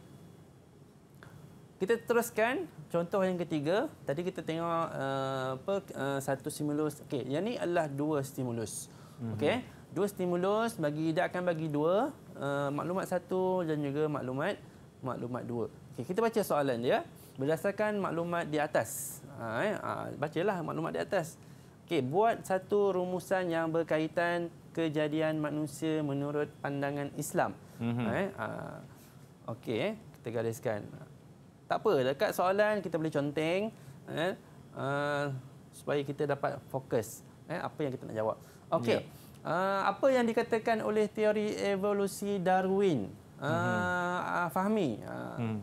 kita teruskan contoh yang ketiga tadi kita tengok uh, apa uh, satu stimulus Okay, yang ni adalah dua stimulus mm -hmm. okey dua stimulus bagi dia akan bagi dua uh, maklumat satu dan juga maklumat maklumat dua Okay, kita baca soalan dia berdasarkan maklumat di atas ha, eh? ha, bacalah maklumat di atas Okey, buat satu rumusan yang berkaitan kejadian manusia menurut pandangan Islam. Mm -hmm. Okey, eh, kita gariskan. Tak apa, dekat soalan kita boleh conteng eh, uh, supaya kita dapat fokus eh, apa yang kita nak jawab. Okey, yeah. Ya. uh, apa yang dikatakan oleh teori evolusi Darwin? Uh, mm -hmm. uh, Fahmi. Uh, mm.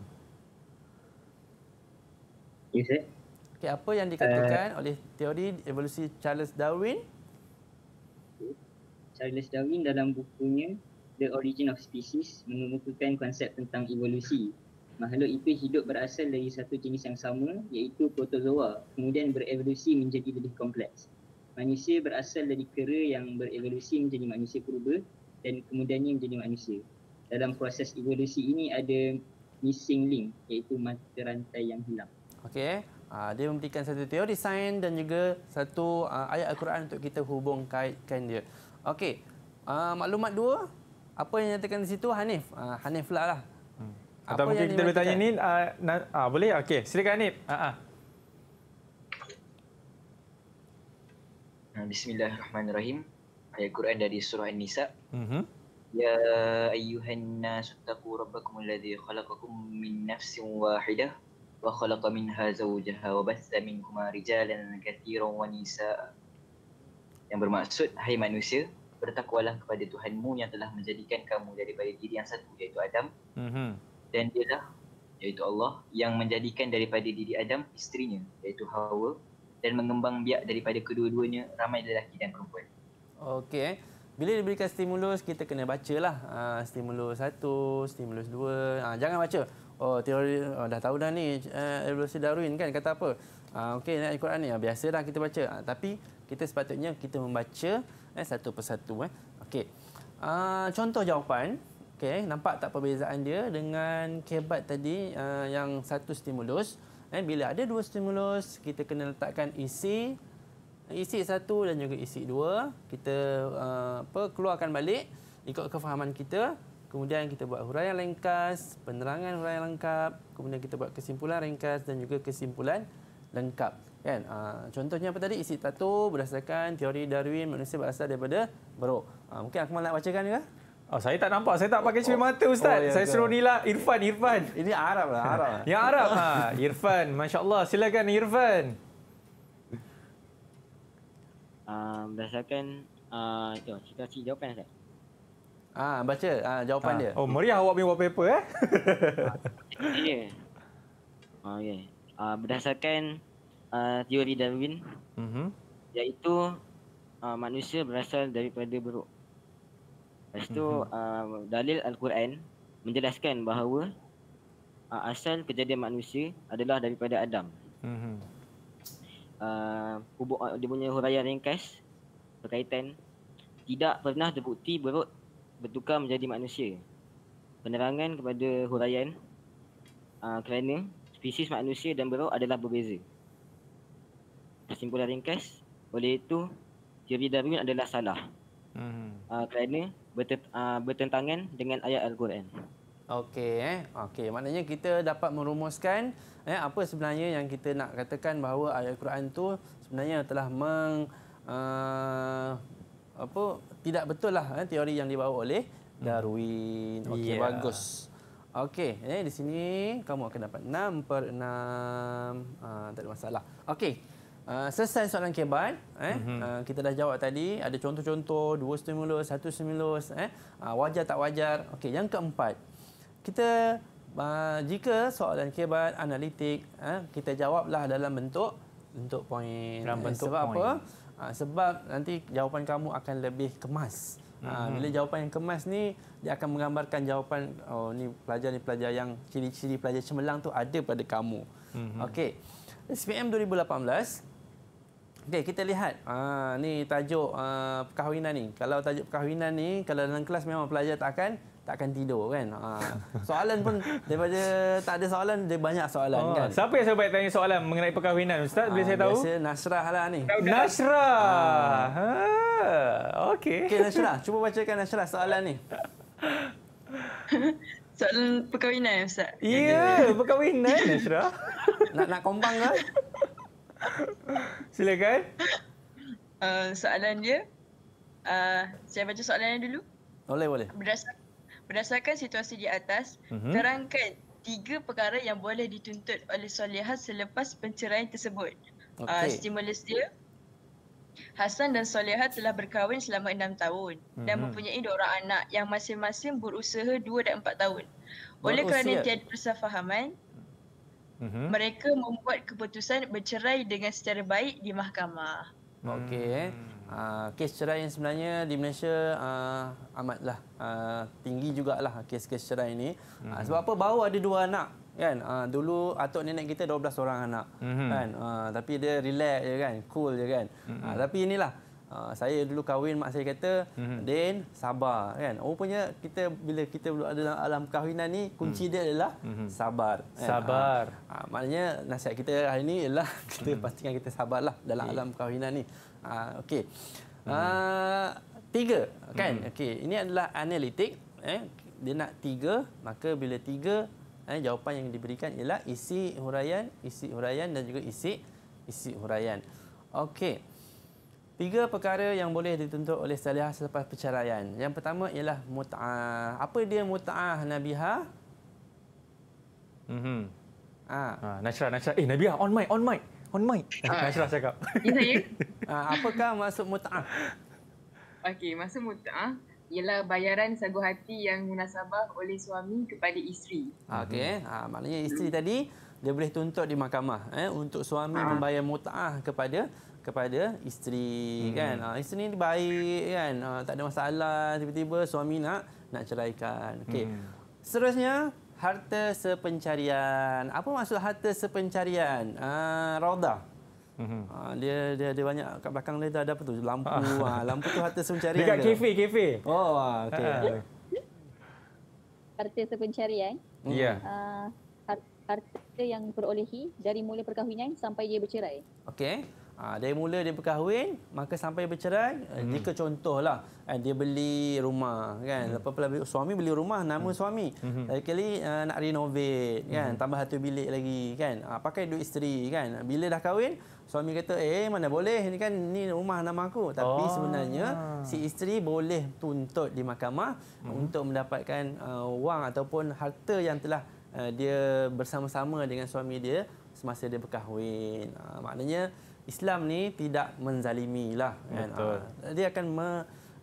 Okey, apa yang dikatakan uh, oleh teori evolusi Charles Darwin? Charles Darwin dalam bukunya The Origin of Species mengemukakan konsep tentang evolusi. Makhluk itu hidup berasal dari satu jenis yang sama iaitu protozoa, kemudian berevolusi menjadi lebih kompleks. Manusia berasal dari kera yang berevolusi menjadi manusia purba dan kemudiannya menjadi manusia. Dalam proses evolusi ini ada missing link iaitu mata rantai yang hilang. Okey. Ah, dia memberikan satu teori sains dan juga satu ah, ayat Al-Quran untuk kita hubung kaitkan dia. Okey, ah, maklumat dua, apa yang nyatakan di situ Hanif? Uh, Hanif pula lah. Atau lah. hmm. mungkin kita boleh tanya ni, boleh? Okey, silakan Hanif. Uh, Bismillahirrahmanirrahim. Ayat Quran dari surah An-Nisa. Mhm. Ya ayyuhan nas taqu rabbakum alladhi khalaqakum min nafsin wahidah وخلق منها زوجها وبث منهما رجالا كثيرا ونساء yang bermaksud hai manusia bertakwalah kepada Tuhanmu yang telah menjadikan kamu daripada diri yang satu iaitu Adam mm-hmm. dan dialah iaitu Allah yang menjadikan daripada diri Adam isterinya iaitu Hawa dan mengembang biak daripada kedua-duanya ramai lelaki dan perempuan Okey. Eh. Bila diberikan stimulus, kita kena baca lah. Uh, ah, stimulus satu, stimulus dua. Uh, jangan baca oh teori oh, dah tahu dah ni uh, evolusi Darwin kan kata apa uh, okey nak al-Quran ni ah, biasalah kita baca uh, tapi kita sepatutnya kita membaca eh satu persatu eh okey uh, contoh jawapan okey nampak tak perbezaan dia dengan kebat tadi uh, yang satu stimulus eh bila ada dua stimulus kita kena letakkan isi e isi e satu dan juga isi e dua kita uh, apa keluarkan balik ikut kefahaman kita Kemudian kita buat huraian lengkas, penerangan huraian lengkap, kemudian kita buat kesimpulan ringkas dan juga kesimpulan lengkap. Kan? Ha, contohnya apa tadi? Isi tato berdasarkan teori Darwin manusia berasal daripada beruk. Ha, mungkin Akmal nak bacakan juga? Oh, saya tak nampak. Saya tak pakai cermin oh, mata, Ustaz. Oh, ya, saya suruh ni lah. Irfan, Irfan. Ini Arab lah, Arab. Lah. Yang Arab. Ha. Irfan, Masya Allah. Silakan, Irfan. Uh, berdasarkan, uh, jom, kita kasih jawapan, Ustaz. Ah ha, baca ha, jawapan ha. dia. Oh meriah awak punya wallpaper eh. Ya. okay. uh, ah, berdasarkan uh, teori Darwin. Mhm. Iaitu uh, manusia berasal daripada buruk. Lepas tu mm-hmm. uh, dalil Al-Quran menjelaskan bahawa uh, asal kejadian manusia adalah daripada Adam. Mhm. Uh, dia punya huraian ringkas berkaitan tidak pernah terbukti buruk bertukar menjadi manusia. Penerangan kepada huraian uh, kerana spesies manusia dan beruk adalah berbeza. Kesimpulan ringkas, oleh itu teori Darwin adalah salah. Hmm. Uh, kerana berter, uh, ah, bertentangan dengan ayat Al-Quran. Okey eh. Okey, maknanya kita dapat merumuskan eh apa sebenarnya yang kita nak katakan bahawa ayat Al-Quran tu sebenarnya telah meng uh, apa tidak betul lah eh, teori yang dibawa oleh hmm. Darwin. Okey yeah. bagus. Okey, eh, di sini kamu akan dapat 6/6. Ah uh, tak ada masalah. Okey. Uh, selesai soalan keban, eh? mm -hmm. uh, kita dah jawab tadi, ada contoh-contoh, dua stimulus, satu stimulus, eh? uh, wajar tak wajar. Okey, yang keempat, kita uh, jika soalan keban analitik, eh, kita jawablah dalam bentuk, bentuk poin. Dalam eh, bentuk sebab point. apa? Ha, sebab nanti jawapan kamu akan lebih kemas. Hmm. Bila jawapan yang kemas ni, dia akan menggambarkan jawapan oh ni pelajar ni pelajar yang ciri-ciri pelajar cemerlang tu ada pada kamu. Okey, SPM 2018. Okey, kita lihat. Ah, ni tajuk uh, perkahwinan ni. Kalau tajuk perkahwinan ni, kalau dalam kelas memang pelajar tak akan tak akan tidur kan. Ha. Soalan pun daripada tak ada soalan, dia banyak soalan oh. kan. Siapa yang saya baik tanya soalan mengenai perkahwinan Ustaz? Boleh ha, saya tahu? Biasa Nasrah lah ni. Nasrah! Ha. Ha. Okey. Okey Nasrah, cuba bacakan Nasrah soalan ni. Soalan perkahwinan Ustaz? Ya, yeah, perkahwinan Nasrah. nak, nak kombang lah. Silakan. Uh, soalan dia. Uh, saya baca soalannya dulu. Boleh, boleh. Berdasarkan Berdasarkan situasi di atas, mm-hmm. terangkan tiga perkara yang boleh dituntut oleh solehah selepas penceraian tersebut. Ah, okay. Uh, stimulus dia, Hasan dan solehah telah berkahwin selama enam tahun mm-hmm. dan mhm. mempunyai dua orang anak yang masing-masing berusaha dua dan empat tahun. Oleh kerana tiada persefahaman, mm-hmm. mereka membuat keputusan bercerai dengan secara baik di mahkamah. Okey. hmm uh, kes cerai yang sebenarnya di Malaysia uh, amatlah uh, tinggi jugalah kes-kes cerai ini. mm-hmm. Sebab apa? Baru ada dua anak kan uh, dulu atuk nenek kita 12 orang anak mm-hmm. kan uh, tapi dia relax je kan cool je kan mm-hmm. uh, tapi inilah saya dulu kahwin mak saya kata mm-hmm. Din sabar kan rupanya kita bila kita ada dalam alam kahwinan ni kunci mm-hmm. dia adalah mm-hmm. sabar kan? sabar uh, uh, maknanya nasihat kita hari ini ialah kita mm-hmm. pastikan kita sabarlah dalam okay. alam kahwinan ni Ah, okey. Uh, tiga kan? Hmm. Okey, ini adalah analitik eh dia nak tiga, maka bila tiga eh jawapan yang diberikan ialah isi huraian, isi huraian dan juga isi isi huraian. Okey. Tiga perkara yang boleh ditentukan oleh saliah selepas perceraian. Yang pertama ialah mut'ah. Apa dia mut'ah Nabiha? Mhm. Ah. Ah, Nasra, Nasra. Eh, Nabiha on mic, on mic on ah, mic. Ashraf cakap. Ini saya. Ah, apakah maksud muta'ah? Okey, maksud muta'ah ialah bayaran sagu hati yang munasabah oleh suami kepada isteri. Ah, okey, ha, maknanya isteri tadi dia boleh tuntut di mahkamah eh, untuk suami ha. membayar muta'ah kepada kepada isteri hmm. kan ha, isteri ni baik kan ha, tak ada masalah tiba-tiba suami nak nak ceraikan okey hmm. seterusnya harta sepencarian. Apa maksud harta sepencarian? Uh, ah, Rauda. Mm-hmm. Uh, ah, dia dia ada banyak kat belakang dia ada apa tu? Lampu. uh, lampu tu harta sepencarian. Dekat kafe, kafe. Oh, uh, harta sepencarian. Ya. Yeah. Uh, harta yang berolehi dari mula perkahwinan sampai dia bercerai. Okey. Ha, dari mula dia berkahwin, maka sampai bercerai, eh, hmm. jika contohlah eh, dia beli rumah. kan, hmm. Lepas -lepas, lah, Suami beli rumah, nama hmm. suami. Hmm. Lagi kali uh, eh, nak renovate, kan? hmm. tambah satu bilik lagi. kan, ha, Pakai duit isteri. Kan? Bila dah kahwin, suami kata, eh mana boleh, ini kan ni rumah nama aku. Tapi oh. sebenarnya, si isteri boleh tuntut di mahkamah hmm. untuk mendapatkan uh, wang ataupun harta yang telah uh, dia bersama-sama dengan suami dia semasa dia berkahwin. Ha, maknanya, Islam ni tidak menzalimi lah. Kan? Ah, dia akan me,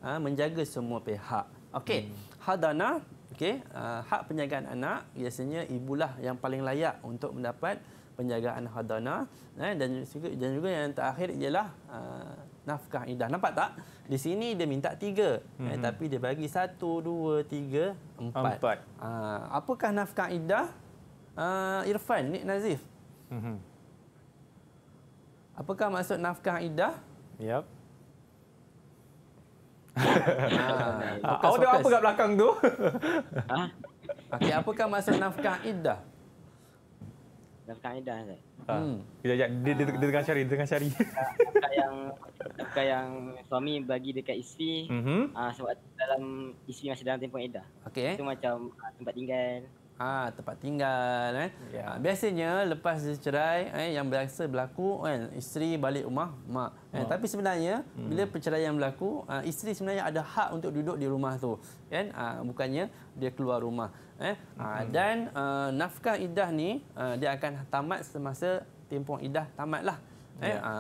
ah, menjaga semua pihak. Okey, hmm. hadana, okey, ah, hak penjagaan anak, biasanya ibulah yang paling layak untuk mendapat penjagaan hadana. Eh? Dan, juga, dan juga yang terakhir ialah nafkah idah. Nampak tak? Di sini dia minta tiga. Eh, hmm. Eh? Tapi dia bagi satu, dua, tiga, empat. empat. Uh, apakah nafkah idah? Uh, Irfan, Nik Nazif. Hmm. Apakah maksud nafkah iddah? Yep. ha, fokus, apa kat belakang tu? ha? Okey, apakah maksud nafkah idah? Nafkah idah. ni. Ah, hmm. Kejap, kejap. Dia, dia, tengah cari, dia tengah cari. nafkah yang nafkah yang suami bagi dekat isteri mm-hmm. uh, sebab dalam isteri masih dalam tempoh idah. Okey. Itu macam ah, tempat tinggal ha, tempat tinggal. Eh. Ya. Ha, biasanya lepas cerai, eh, yang biasa berlaku, eh, isteri balik rumah, mak. Eh, oh. Tapi sebenarnya, hmm. bila perceraian berlaku, ha, isteri sebenarnya ada hak untuk duduk di rumah itu. kan? ha, bukannya dia keluar rumah. Eh. Ha, hmm. Dan uh, nafkah idah ni uh, dia akan tamat semasa tempoh idah tamatlah. Eh, ya. Ha,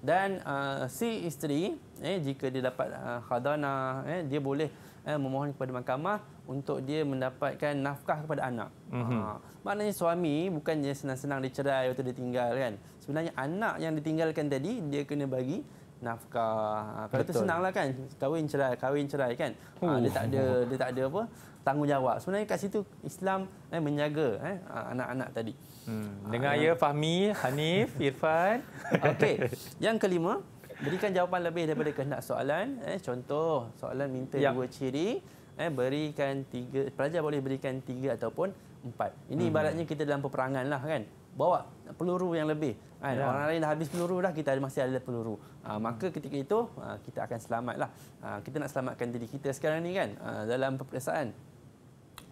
dan uh, si isteri, eh, jika dia dapat uh, khadana, eh, dia boleh eh, memohon kepada mahkamah untuk dia mendapatkan nafkah kepada anak. Mm-hmm. Ha, maknanya suami bukannya senang-senang dicerai atau ditinggal kan. Sebenarnya anak yang ditinggalkan tadi dia kena bagi nafkah. Ha, kalau Betul. tu senanglah kan. Kahwin cerai, kahwin cerai kan. Ha, dia tak ada uh. dia tak ada apa tanggungjawab. Sebenarnya kat situ Islam eh, menjaga eh, anak-anak tadi. Hmm. Dengar ha, ya. ya Fahmi, Hanif, Irfan. Okey. Yang kelima, berikan jawapan lebih daripada kehendak soalan eh contoh soalan minta ya. dua ciri eh berikan tiga pelajar boleh berikan tiga ataupun empat ini hmm. ibaratnya kita dalam peperangan lah kan bawa peluru yang lebih kan ya. orang lain dah habis peluru dah kita masih ada peluru ha, maka ketika itu ha, kita akan selamatlah ha, ah, kita nak selamatkan diri kita sekarang ni kan ha, dalam peperiksaan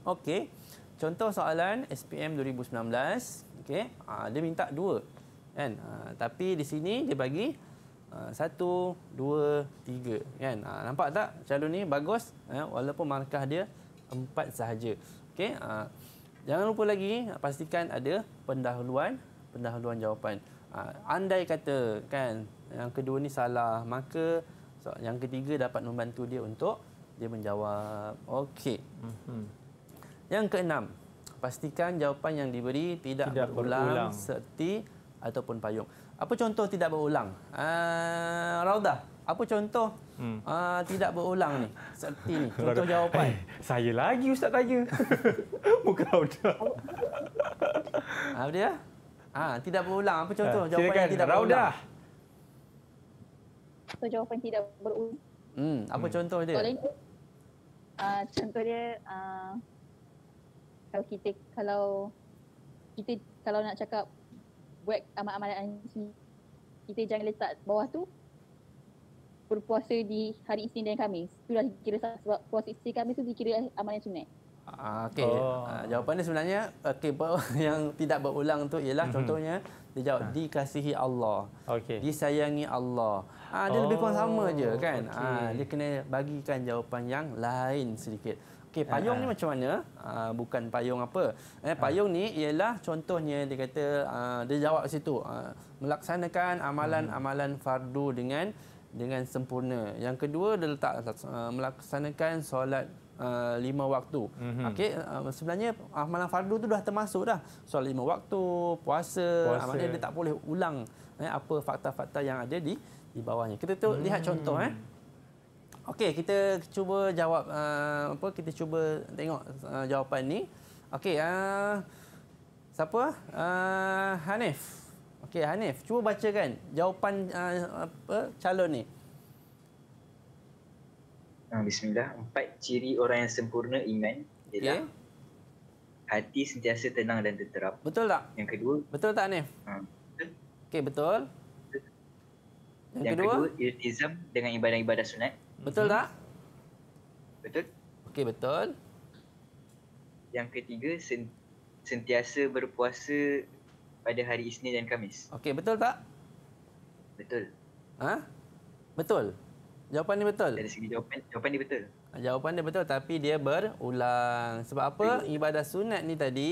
okey contoh soalan SPM 2019 okey ha, dia minta dua kan ha, tapi di sini dia bagi Ah, satu, dua, tiga. Kan? Ha, nampak tak calon ni bagus? Eh? Walaupun markah dia empat sahaja. Okay? Ha, ah, jangan lupa lagi pastikan ada pendahuluan pendahuluan jawapan. Ha, andai kata kan yang kedua ni salah, maka yang ketiga dapat membantu dia untuk dia menjawab. Okey. Mm -hmm. Yang keenam, pastikan jawapan yang diberi tidak, tidak berulang, berulang serti ataupun payung. Apa contoh tidak berulang? Uh, Raudah. Apa contoh hmm. uh, tidak berulang ni? Seperti ni. Contoh Raudah. jawapan. Hey, eh, saya lagi Ustaz tanya. Muka Raudah. Ah, apa dia? Ha, tidak berulang. Apa contoh ha, jawapan tidak Raudah. berulang? Contoh jawapan tidak berulang. Hmm, apa hmm. contoh dia? Soalan, uh, contoh dia uh, kalau kita kalau kita kalau nak cakap buat amalan-amalan kita jangan letak bawah tu berpuasa di hari Isnin dan Khamis. Itulah kira sebab puasa Isnin Khamis tu dikira amalan sunat. Ah, okay. Oh. Ah, jawapan dia sebenarnya okay, yang tidak berulang tu ialah mm-hmm. contohnya dia jawab ha. dikasihi Allah. Okay. Disayangi Allah. Ah, dia oh. lebih kurang sama je oh, kan. Okay. Ah, dia kena bagikan jawapan yang lain sedikit. Okey, ah, payung ha. ni ah. macam mana? Ha, bukan payung apa. Eh, payung ha. ni ialah contohnya dia kata ha, dia jawab situ. Ha, melaksanakan amalan-amalan hmm. fardu dengan dengan sempurna. Yang kedua dia letak ha, melaksanakan solat Uh, lima waktu. Mm -hmm. Okey uh, sebenarnya amalan fardu tu dah termasuk dah. Solat lima waktu, puasa, puasa. Uh, maknanya dia tak boleh ulang eh, apa fakta-fakta yang ada di di bawahnya. Kita tu -hmm. lihat contoh eh. Okey, kita cuba jawab uh, apa kita cuba tengok uh, jawapan ni. Okey, uh, siapa? Uh, Hanif. Okey, Hanif, cuba bacakan jawapan uh, apa calon ni. Yang ah, Bismillah, empat ciri orang yang sempurna iman ialah okay. hati sentiasa tenang dan tenteram. Betul tak? Yang kedua? Betul tak Hanif? Ha, ah. betul. Okey, betul. Yang, yang kedua? kedua, iltizam dengan ibadah-ibadah sunat. Betul hmm. tak? Betul. Okey, betul. Yang ketiga, sen- sentiasa berpuasa pada hari Isnin dan Kamis. Okey, betul tak? Betul. Ha? Betul? Jawapan ni betul? Dari segi jawapan, jawapan ni betul. Ha, jawapan dia betul tapi dia berulang. Sebab apa? Ibadah sunat ni tadi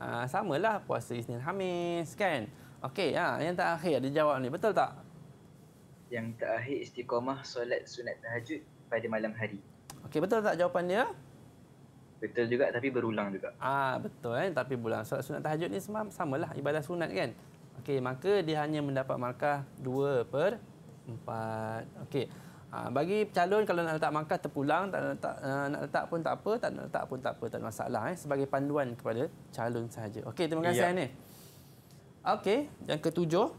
uh, samalah puasa Isnin Khamis kan? Okey, ha, yang terakhir dia jawab ni betul tak? yang terakhir istiqomah solat sunat tahajud pada malam hari. Okey betul tak jawapan dia? Betul juga tapi berulang juga. Ah betul kan eh? tapi berulang. Solat sunat tahajud ni sama samalah ibadah sunat kan. Okey maka dia hanya mendapat markah 2 per 4. Okey. Ah bagi calon kalau nak letak markah terpulang tak letak, uh, nak letak pun tak apa, tak nak letak pun tak apa, tak ada masalah eh sebagai panduan kepada calon sahaja. Okey terima kasih ya. ni. Okey, yang ketujuh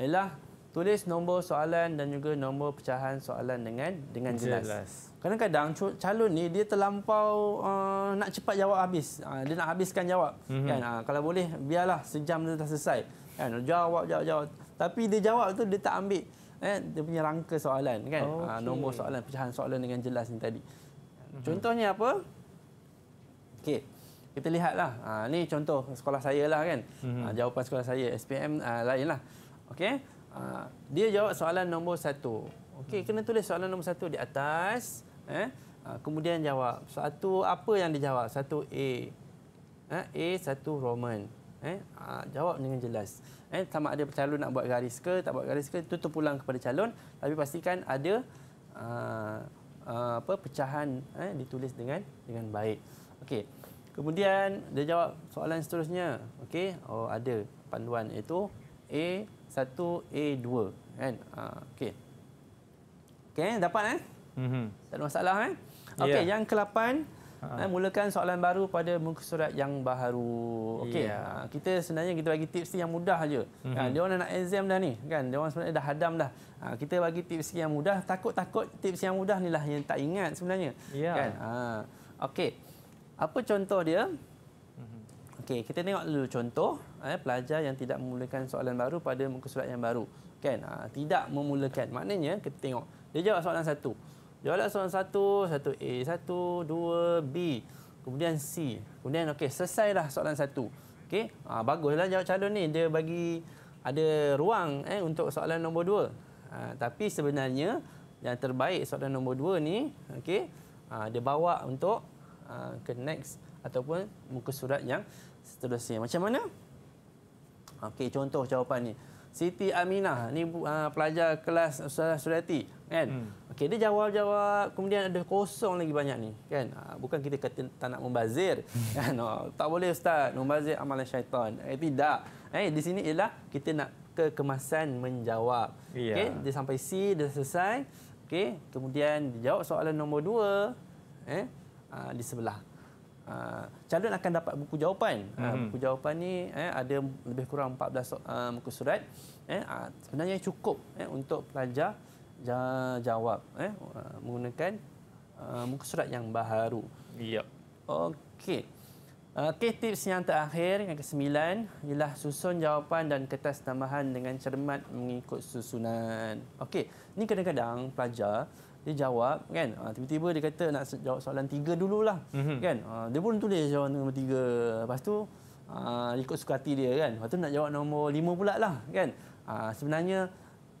ialah tulis nombor soalan dan juga nombor pecahan soalan dengan dengan jelas. Kadang-kadang calon ni dia terlampau uh, nak cepat jawab habis. Uh, dia nak habiskan jawab mm -hmm. kan. Uh, kalau boleh biarlah sejam tu dah selesai. Kan jawab jawab jawab. Tapi dia jawab tu dia tak ambil eh dia punya rangka soalan kan. Ah, okay. Uh, nombor soalan pecahan soalan dengan jelas ni tadi. Mm -hmm. Contohnya apa? Okey. Kita lihatlah. Ini uh, contoh sekolah saya lah kan. Mm -hmm. uh, jawapan sekolah saya SPM uh, lah. Okey. Ha, dia jawab soalan nombor satu. Okey, kena tulis soalan nombor satu di atas. Eh? Ha, kemudian jawab. Satu apa yang dijawab Satu A. Eh? A satu Roman. Eh? Jawab dengan jelas. Eh? Sama ada calon nak buat garis ke, tak buat garis ke, tutup pulang kepada calon. Tapi pastikan ada uh, uh, apa pecahan eh? ditulis dengan dengan baik. Okey. Kemudian dia jawab soalan seterusnya. Okey. Oh ada panduan iaitu A satu A dua kan ah, okey okey eh? dapat eh mm-hmm. tak ada masalah eh ya. okey yeah. yang ke-8 uh-huh. Ah. Eh, mulakan soalan baru pada muka surat yang baharu okey yeah. Ya. kita sebenarnya kita bagi tips yang mudah aje mm-hmm. kan ah, dia orang nak exam dah ni kan dia orang sebenarnya dah hadam dah kita bagi tips yang mudah takut-takut tips yang mudah ni lah yang tak ingat sebenarnya yeah. kan ha okey apa contoh dia Okey, kita tengok dulu contoh eh, pelajar yang tidak memulakan soalan baru pada muka surat yang baru. Kan? Ha, tidak memulakan. Maknanya kita tengok. Dia jawab soalan satu. Jawablah soalan satu, satu A, satu, dua B. Kemudian C. Kemudian okey, selesailah soalan satu. Okey, ha, baguslah jawab calon ni. Dia bagi ada ruang eh, untuk soalan nombor dua. Ha, tapi sebenarnya yang terbaik soalan nombor dua ni, okey, ha, dia bawa untuk ha, ke next ataupun muka surat yang seterusnya. Macam mana? Okey, contoh jawapan ni. Siti Aminah, ni uh, pelajar kelas Ustazah Suriati, kan? Hmm. Okey, dia jawab-jawab, kemudian ada kosong lagi banyak ni, kan? Uh, bukan kita kata tak nak membazir, hmm. kan? Oh, tak boleh ustaz membazir amalan syaitan. Eh tidak. Eh di sini ialah kita nak ke kemasan menjawab. Yeah. Okey, dia sampai C, dia selesai. Okey, kemudian dijawab soalan nombor dua, eh uh, di sebelah. Ah, calon akan dapat buku jawapan. Hmm. Buku jawapan ni eh, ada lebih kurang 14 uh, ah, muka surat. Eh, sebenarnya cukup eh, untuk pelajar jawab eh, menggunakan uh, muka surat yang baharu. Yep. Okey. Okey, tips yang terakhir, yang kesembilan, ialah susun jawapan dan kertas tambahan dengan cermat mengikut susunan. Okey, Ini kadang-kadang pelajar dia jawab kan ah, tiba-tiba dia kata nak jawab soalan tiga dululah mm -hmm. kan ah, dia pun tulis jawapan nombor tiga lepas tu ah, ikut suka hati dia kan lepas tu nak jawab nombor lima pula lah kan sebenarnya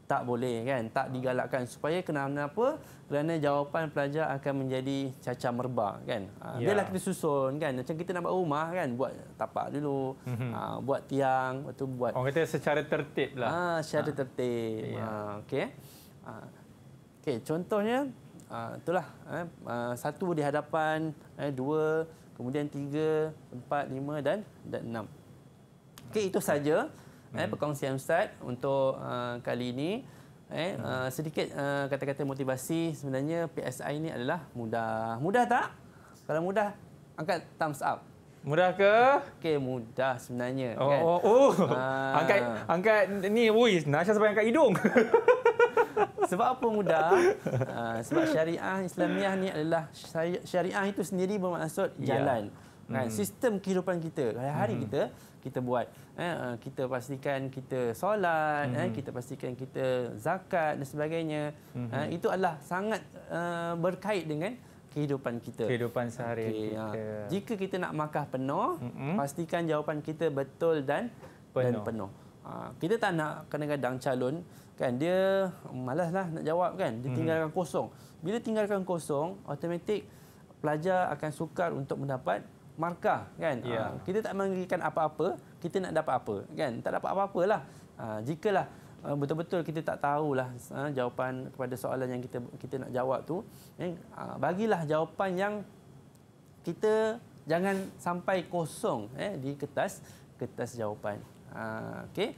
tak boleh kan tak digalakkan supaya kenapa kerana jawapan pelajar akan menjadi cacah merba kan yeah. Ya. biarlah susun kan macam kita nak buat rumah kan buat tapak dulu mm -hmm. buat tiang lepas tu buat orang kata secara tertib lah ha, secara ha. tertib yeah. Ya. ha, Okey, contohnya ah, itulah eh, ah, satu di hadapan eh, dua, kemudian tiga, empat, lima dan dan enam. Okey, itu saja eh, hmm. perkongsian Ustaz untuk ah, kali ini. Eh, hmm. sedikit kata-kata motivasi sebenarnya PSI ini adalah mudah. Mudah tak? Kalau mudah, angkat thumbs up. Mudah ke? Okey, mudah sebenarnya. Oh, kan? oh, oh. Uh. angkat, angkat ni, wuih, Nasha sampai angkat hidung. Sebab apa mudah? Ah, sebab syariah Islamiah ni adalah syariah itu sendiri bermaksud ya. jalan. Ya. Kan? Hmm. Sistem kehidupan kita. Hari-hari hmm. kita, kita buat. Eh, ah, kita pastikan kita solat, eh, hmm. kita pastikan kita zakat dan sebagainya. Hmm. Ah, itu adalah sangat berkait dengan kehidupan kita. Kehidupan sehari-hari okay, ya. kita. Jika kita nak makah penuh, hmm. pastikan jawapan kita betul dan penuh. Dan penuh. kita tak nak kadang-kadang calon kan dia malaslah nak jawab kan dia mhm. tinggalkan kosong bila tinggalkan kosong automatik pelajar akan sukar untuk mendapat markah kan yeah. Ya. kita tak memberikan apa-apa kita nak dapat apa kan tak dapat apa-apalah ah, jikalah ah, betul-betul kita tak tahulah ah, jawapan kepada soalan yang kita kita nak jawab tu eh, bagilah jawapan yang kita jangan sampai kosong eh di kertas kertas jawapan okey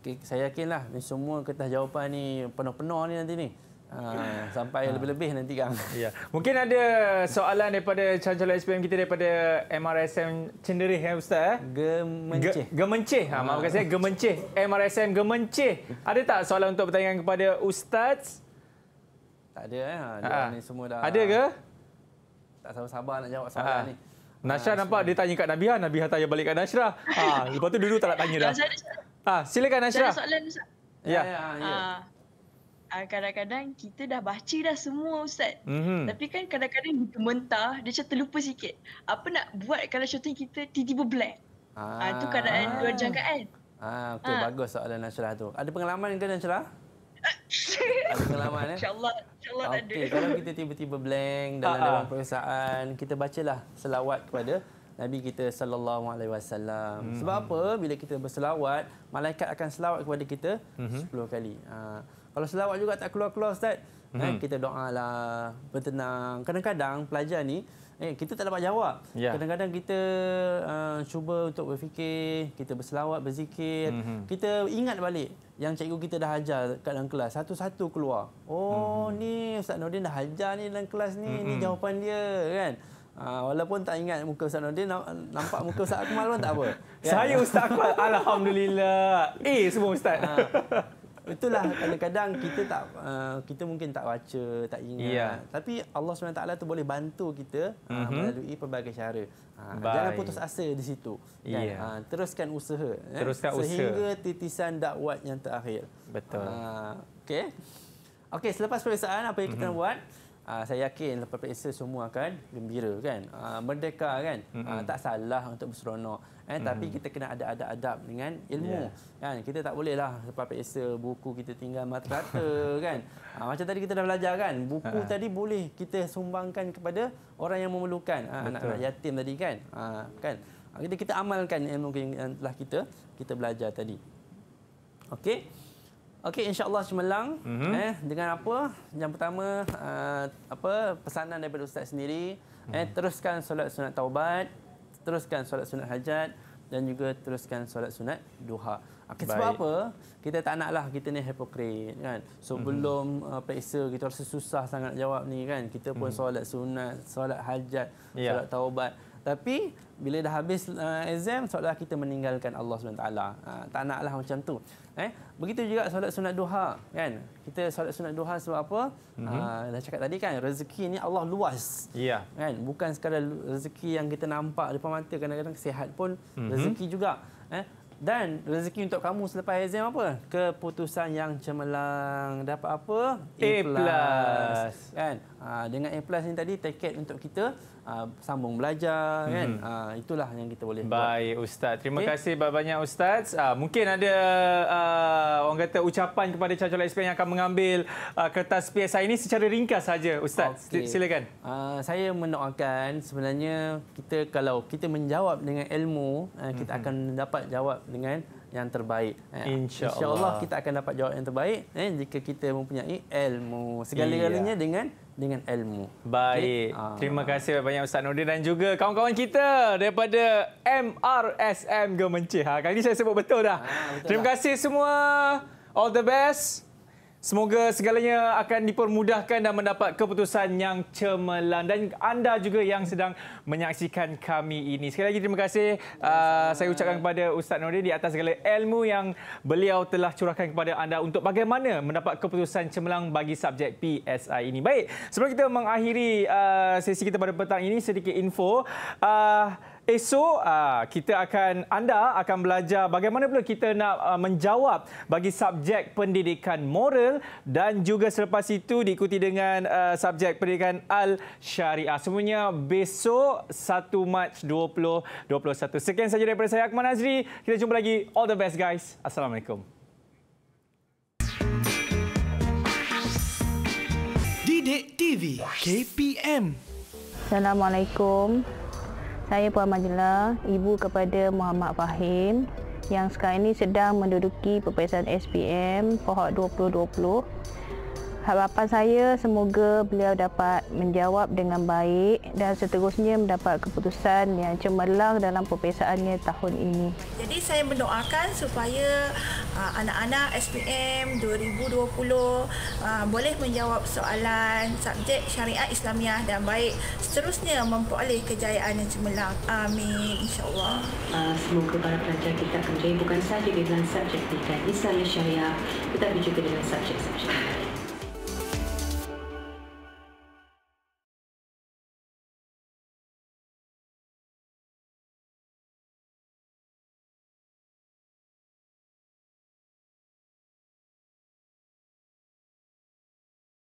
okay, saya yakinlah ni semua kertas jawapan ni penuh-penuh ni nanti ni. Ha, sampai ha. lebih-lebih nanti kang. Ya. Mungkin ada soalan daripada calon-calon SPM kita daripada MRSM Cenderih eh, ya ustaz eh. Gemencih. Ge- gemencih. Ha, ah, maaf saya gemencih. MRSM gemencih. Ada tak soalan untuk pertanyaan kepada ustaz? Tak ada eh. Ha, ha. semua dah. Ada ke? Tak sabar-sabar nak jawab soalan ha. ni. Nasrah nampak dia tanya kat Nabiha, Nabiha tanya balik kat Nasrah. Ha, ah, lepas tu dulu tak nak tanya dah. Ha, silakan Nasrah. Ada soalan Ustaz. Ya. Ya, ya. ya. Ah. kadang-kadang kita dah baca dah semua Ustaz. Mm-hmm. Tapi kan kadang-kadang kita mentah, dia macam terlupa sikit. Apa nak buat kalau syuting kita tiba-tiba blank? Ah. Ha, itu keadaan luar jangkaan. Ah, okey ha. bagus soalan Nasrah tu. Ada pengalaman ke Nasrah? ada pengalaman eh. InsyaAllah. InsyaAllah okay. ada. Kalau kita tiba-tiba blank dalam dalam perasaan, kita bacalah selawat kepada Nabi kita sallallahu alaihi wasallam. Hmm. Sebab apa? Bila kita berselawat, malaikat akan selawat kepada kita mm-hmm. 10 kali. Ha. kalau selawat juga tak keluar-keluar ustaz, mm-hmm. kan kita doalah bertenang. Kadang-kadang pelajar ni Eh, kita tak dapat jawab. Ya. Kadang-kadang ya. kita uh, cuba untuk berfikir, kita berselawat, berzikir. Mm -hmm. Kita ingat balik yang cikgu kita dah ajar kat dalam kelas. Satu-satu keluar. Oh, mm -hmm. ni Ustaz Nordin dah ajar ni dalam kelas ni. Mm -hmm. Ni mhm. jawapan dia, kan? Uh, walaupun tak ingat muka Ustaz Nordin, nampak muka Ustaz Akmal pun tak apa. Kan? Saya Ustaz Akmal, Alhamdulillah. Eh, semua Ustaz. Uh. Itulah kadang-kadang kita tak uh, kita mungkin tak baca, tak ingat. Yeah. Tapi Allah SWT tu boleh bantu kita uh, mhm. melalui pelbagai cara. Uh, jangan putus asa di situ. Kan? Yeah. Ha, uh, teruskan usaha. Eh. Teruskan eh? usaha. Sehingga titisan dakwat yang terakhir. Betul. Uh, ha, okay. Okay, selepas perisaan, apa yang kita mm -hmm. buat? Uh, saya yakin lepas periksa semua akan gembira kan. Uh, merdeka kan. Mm-hmm. Uh, tak salah untuk berseronok. Eh, mm-hmm. Tapi kita kena ada adab-adab dengan ilmu. Yes. Kan? Kita tak bolehlah lepas periksa buku kita tinggal mata kan. Uh, macam tadi kita dah belajar kan. Buku uh tadi boleh kita sumbangkan kepada orang yang memerlukan. anak-anak yatim tadi kan. Uh, kan? Uh, kita, kita amalkan ilmu yang telah kita, kita belajar tadi. Okey. Okey insya-Allah cemerlang mm-hmm. eh dengan apa? Yang pertama uh, apa pesanan daripada ustaz sendiri mm. eh mhm. teruskan solat sunat taubat, teruskan solat sunat hajat dan juga teruskan solat sunat duha. Okay, ah, sebab apa? Kita tak naklah kita ni hipokrit kan. So mm-hmm. belum uh, periksa kita rasa susah sangat jawab ni kan. Kita pun mm-hmm. solat sunat, solat hajat, yeah. solat taubat. Tapi bila dah habis uh, exam seolah kita meninggalkan Allah SWT. Uh, ha, tak naklah macam tu. Eh, begitu juga solat sunat duha kan? Kita solat sunat duha sebab apa? Mm -hmm. uh, dah cakap tadi kan rezeki ni Allah luas. Iya. Yeah. Kan? Bukan sekadar rezeki yang kita nampak depan mata kadang-kadang sihat pun mm -hmm. rezeki juga. Eh, dan rezeki untuk kamu selepas exam apa? Keputusan yang cemerlang dapat apa? A+. A-plus. Kan? Ah, dengan A+, ni tadi, tiket untuk kita ah, sambung belajar. Mm -hmm. kan? Ah, itulah yang kita boleh Baik, buat. Baik, Ustaz. Terima okay. kasih banyak-banyak, Ustaz. Mungkin ada orang kata ucapan kepada calon SPM yang akan mengambil kertas PSI ini secara ringkas saja, Ustaz. Okay. Silakan. Saya mendoakan sebenarnya kita kalau kita menjawab dengan ilmu, kita mm -hmm. akan dapat jawab dengan yang terbaik. Ya. InsyaAllah. Allah kita akan dapat jawapan yang terbaik eh, jika kita mempunyai ilmu. Segala-galanya yeah. dengan dengan ilmu. Baik. Okay. Terima ah. kasih banyak Ustaz Nordin dan juga kawan-kawan kita daripada MRSM Gemencih. Ha, kali ini saya sebut betul dah. Ha, betul Terima dah. kasih semua. All the best. Semoga segalanya akan dipermudahkan dan mendapat keputusan yang cemerlang dan anda juga yang sedang menyaksikan kami ini. Sekali lagi terima kasih uh, saya ucapkan kepada Ustaz Nordin di atas segala ilmu yang beliau telah curahkan kepada anda untuk bagaimana mendapat keputusan cemerlang bagi subjek PSI ini. Baik, sebelum kita mengakhiri uh, sesi kita pada petang ini sedikit info uh, esok ah, kita akan anda akan belajar bagaimana pula kita nak ah, menjawab bagi subjek pendidikan moral dan juga selepas itu diikuti dengan ah, subjek pendidikan al syariah semuanya besok 1 Mac 2021 sekian saja daripada saya Akmal Azri kita jumpa lagi all the best guys assalamualaikum Didik TV KPM Assalamualaikum. Saya Puan Majla, ibu kepada Muhammad Fahim yang sekarang ini sedang menduduki peperiksaan SPM Pohok 2020 Harapan saya semoga beliau dapat menjawab dengan baik dan seterusnya mendapat keputusan yang cemerlang dalam perpisahannya tahun ini. Jadi saya mendoakan supaya uh, anak-anak SPM 2020 uh, boleh menjawab soalan subjek syariah Islamiah dan baik seterusnya memperoleh kejayaan yang cemerlang. Amin. InsyaAllah. Uh, semoga para pelajar kita akan bukan sahaja dengan subjek dengan Islam syariah tetapi juga dengan subjek-subjek.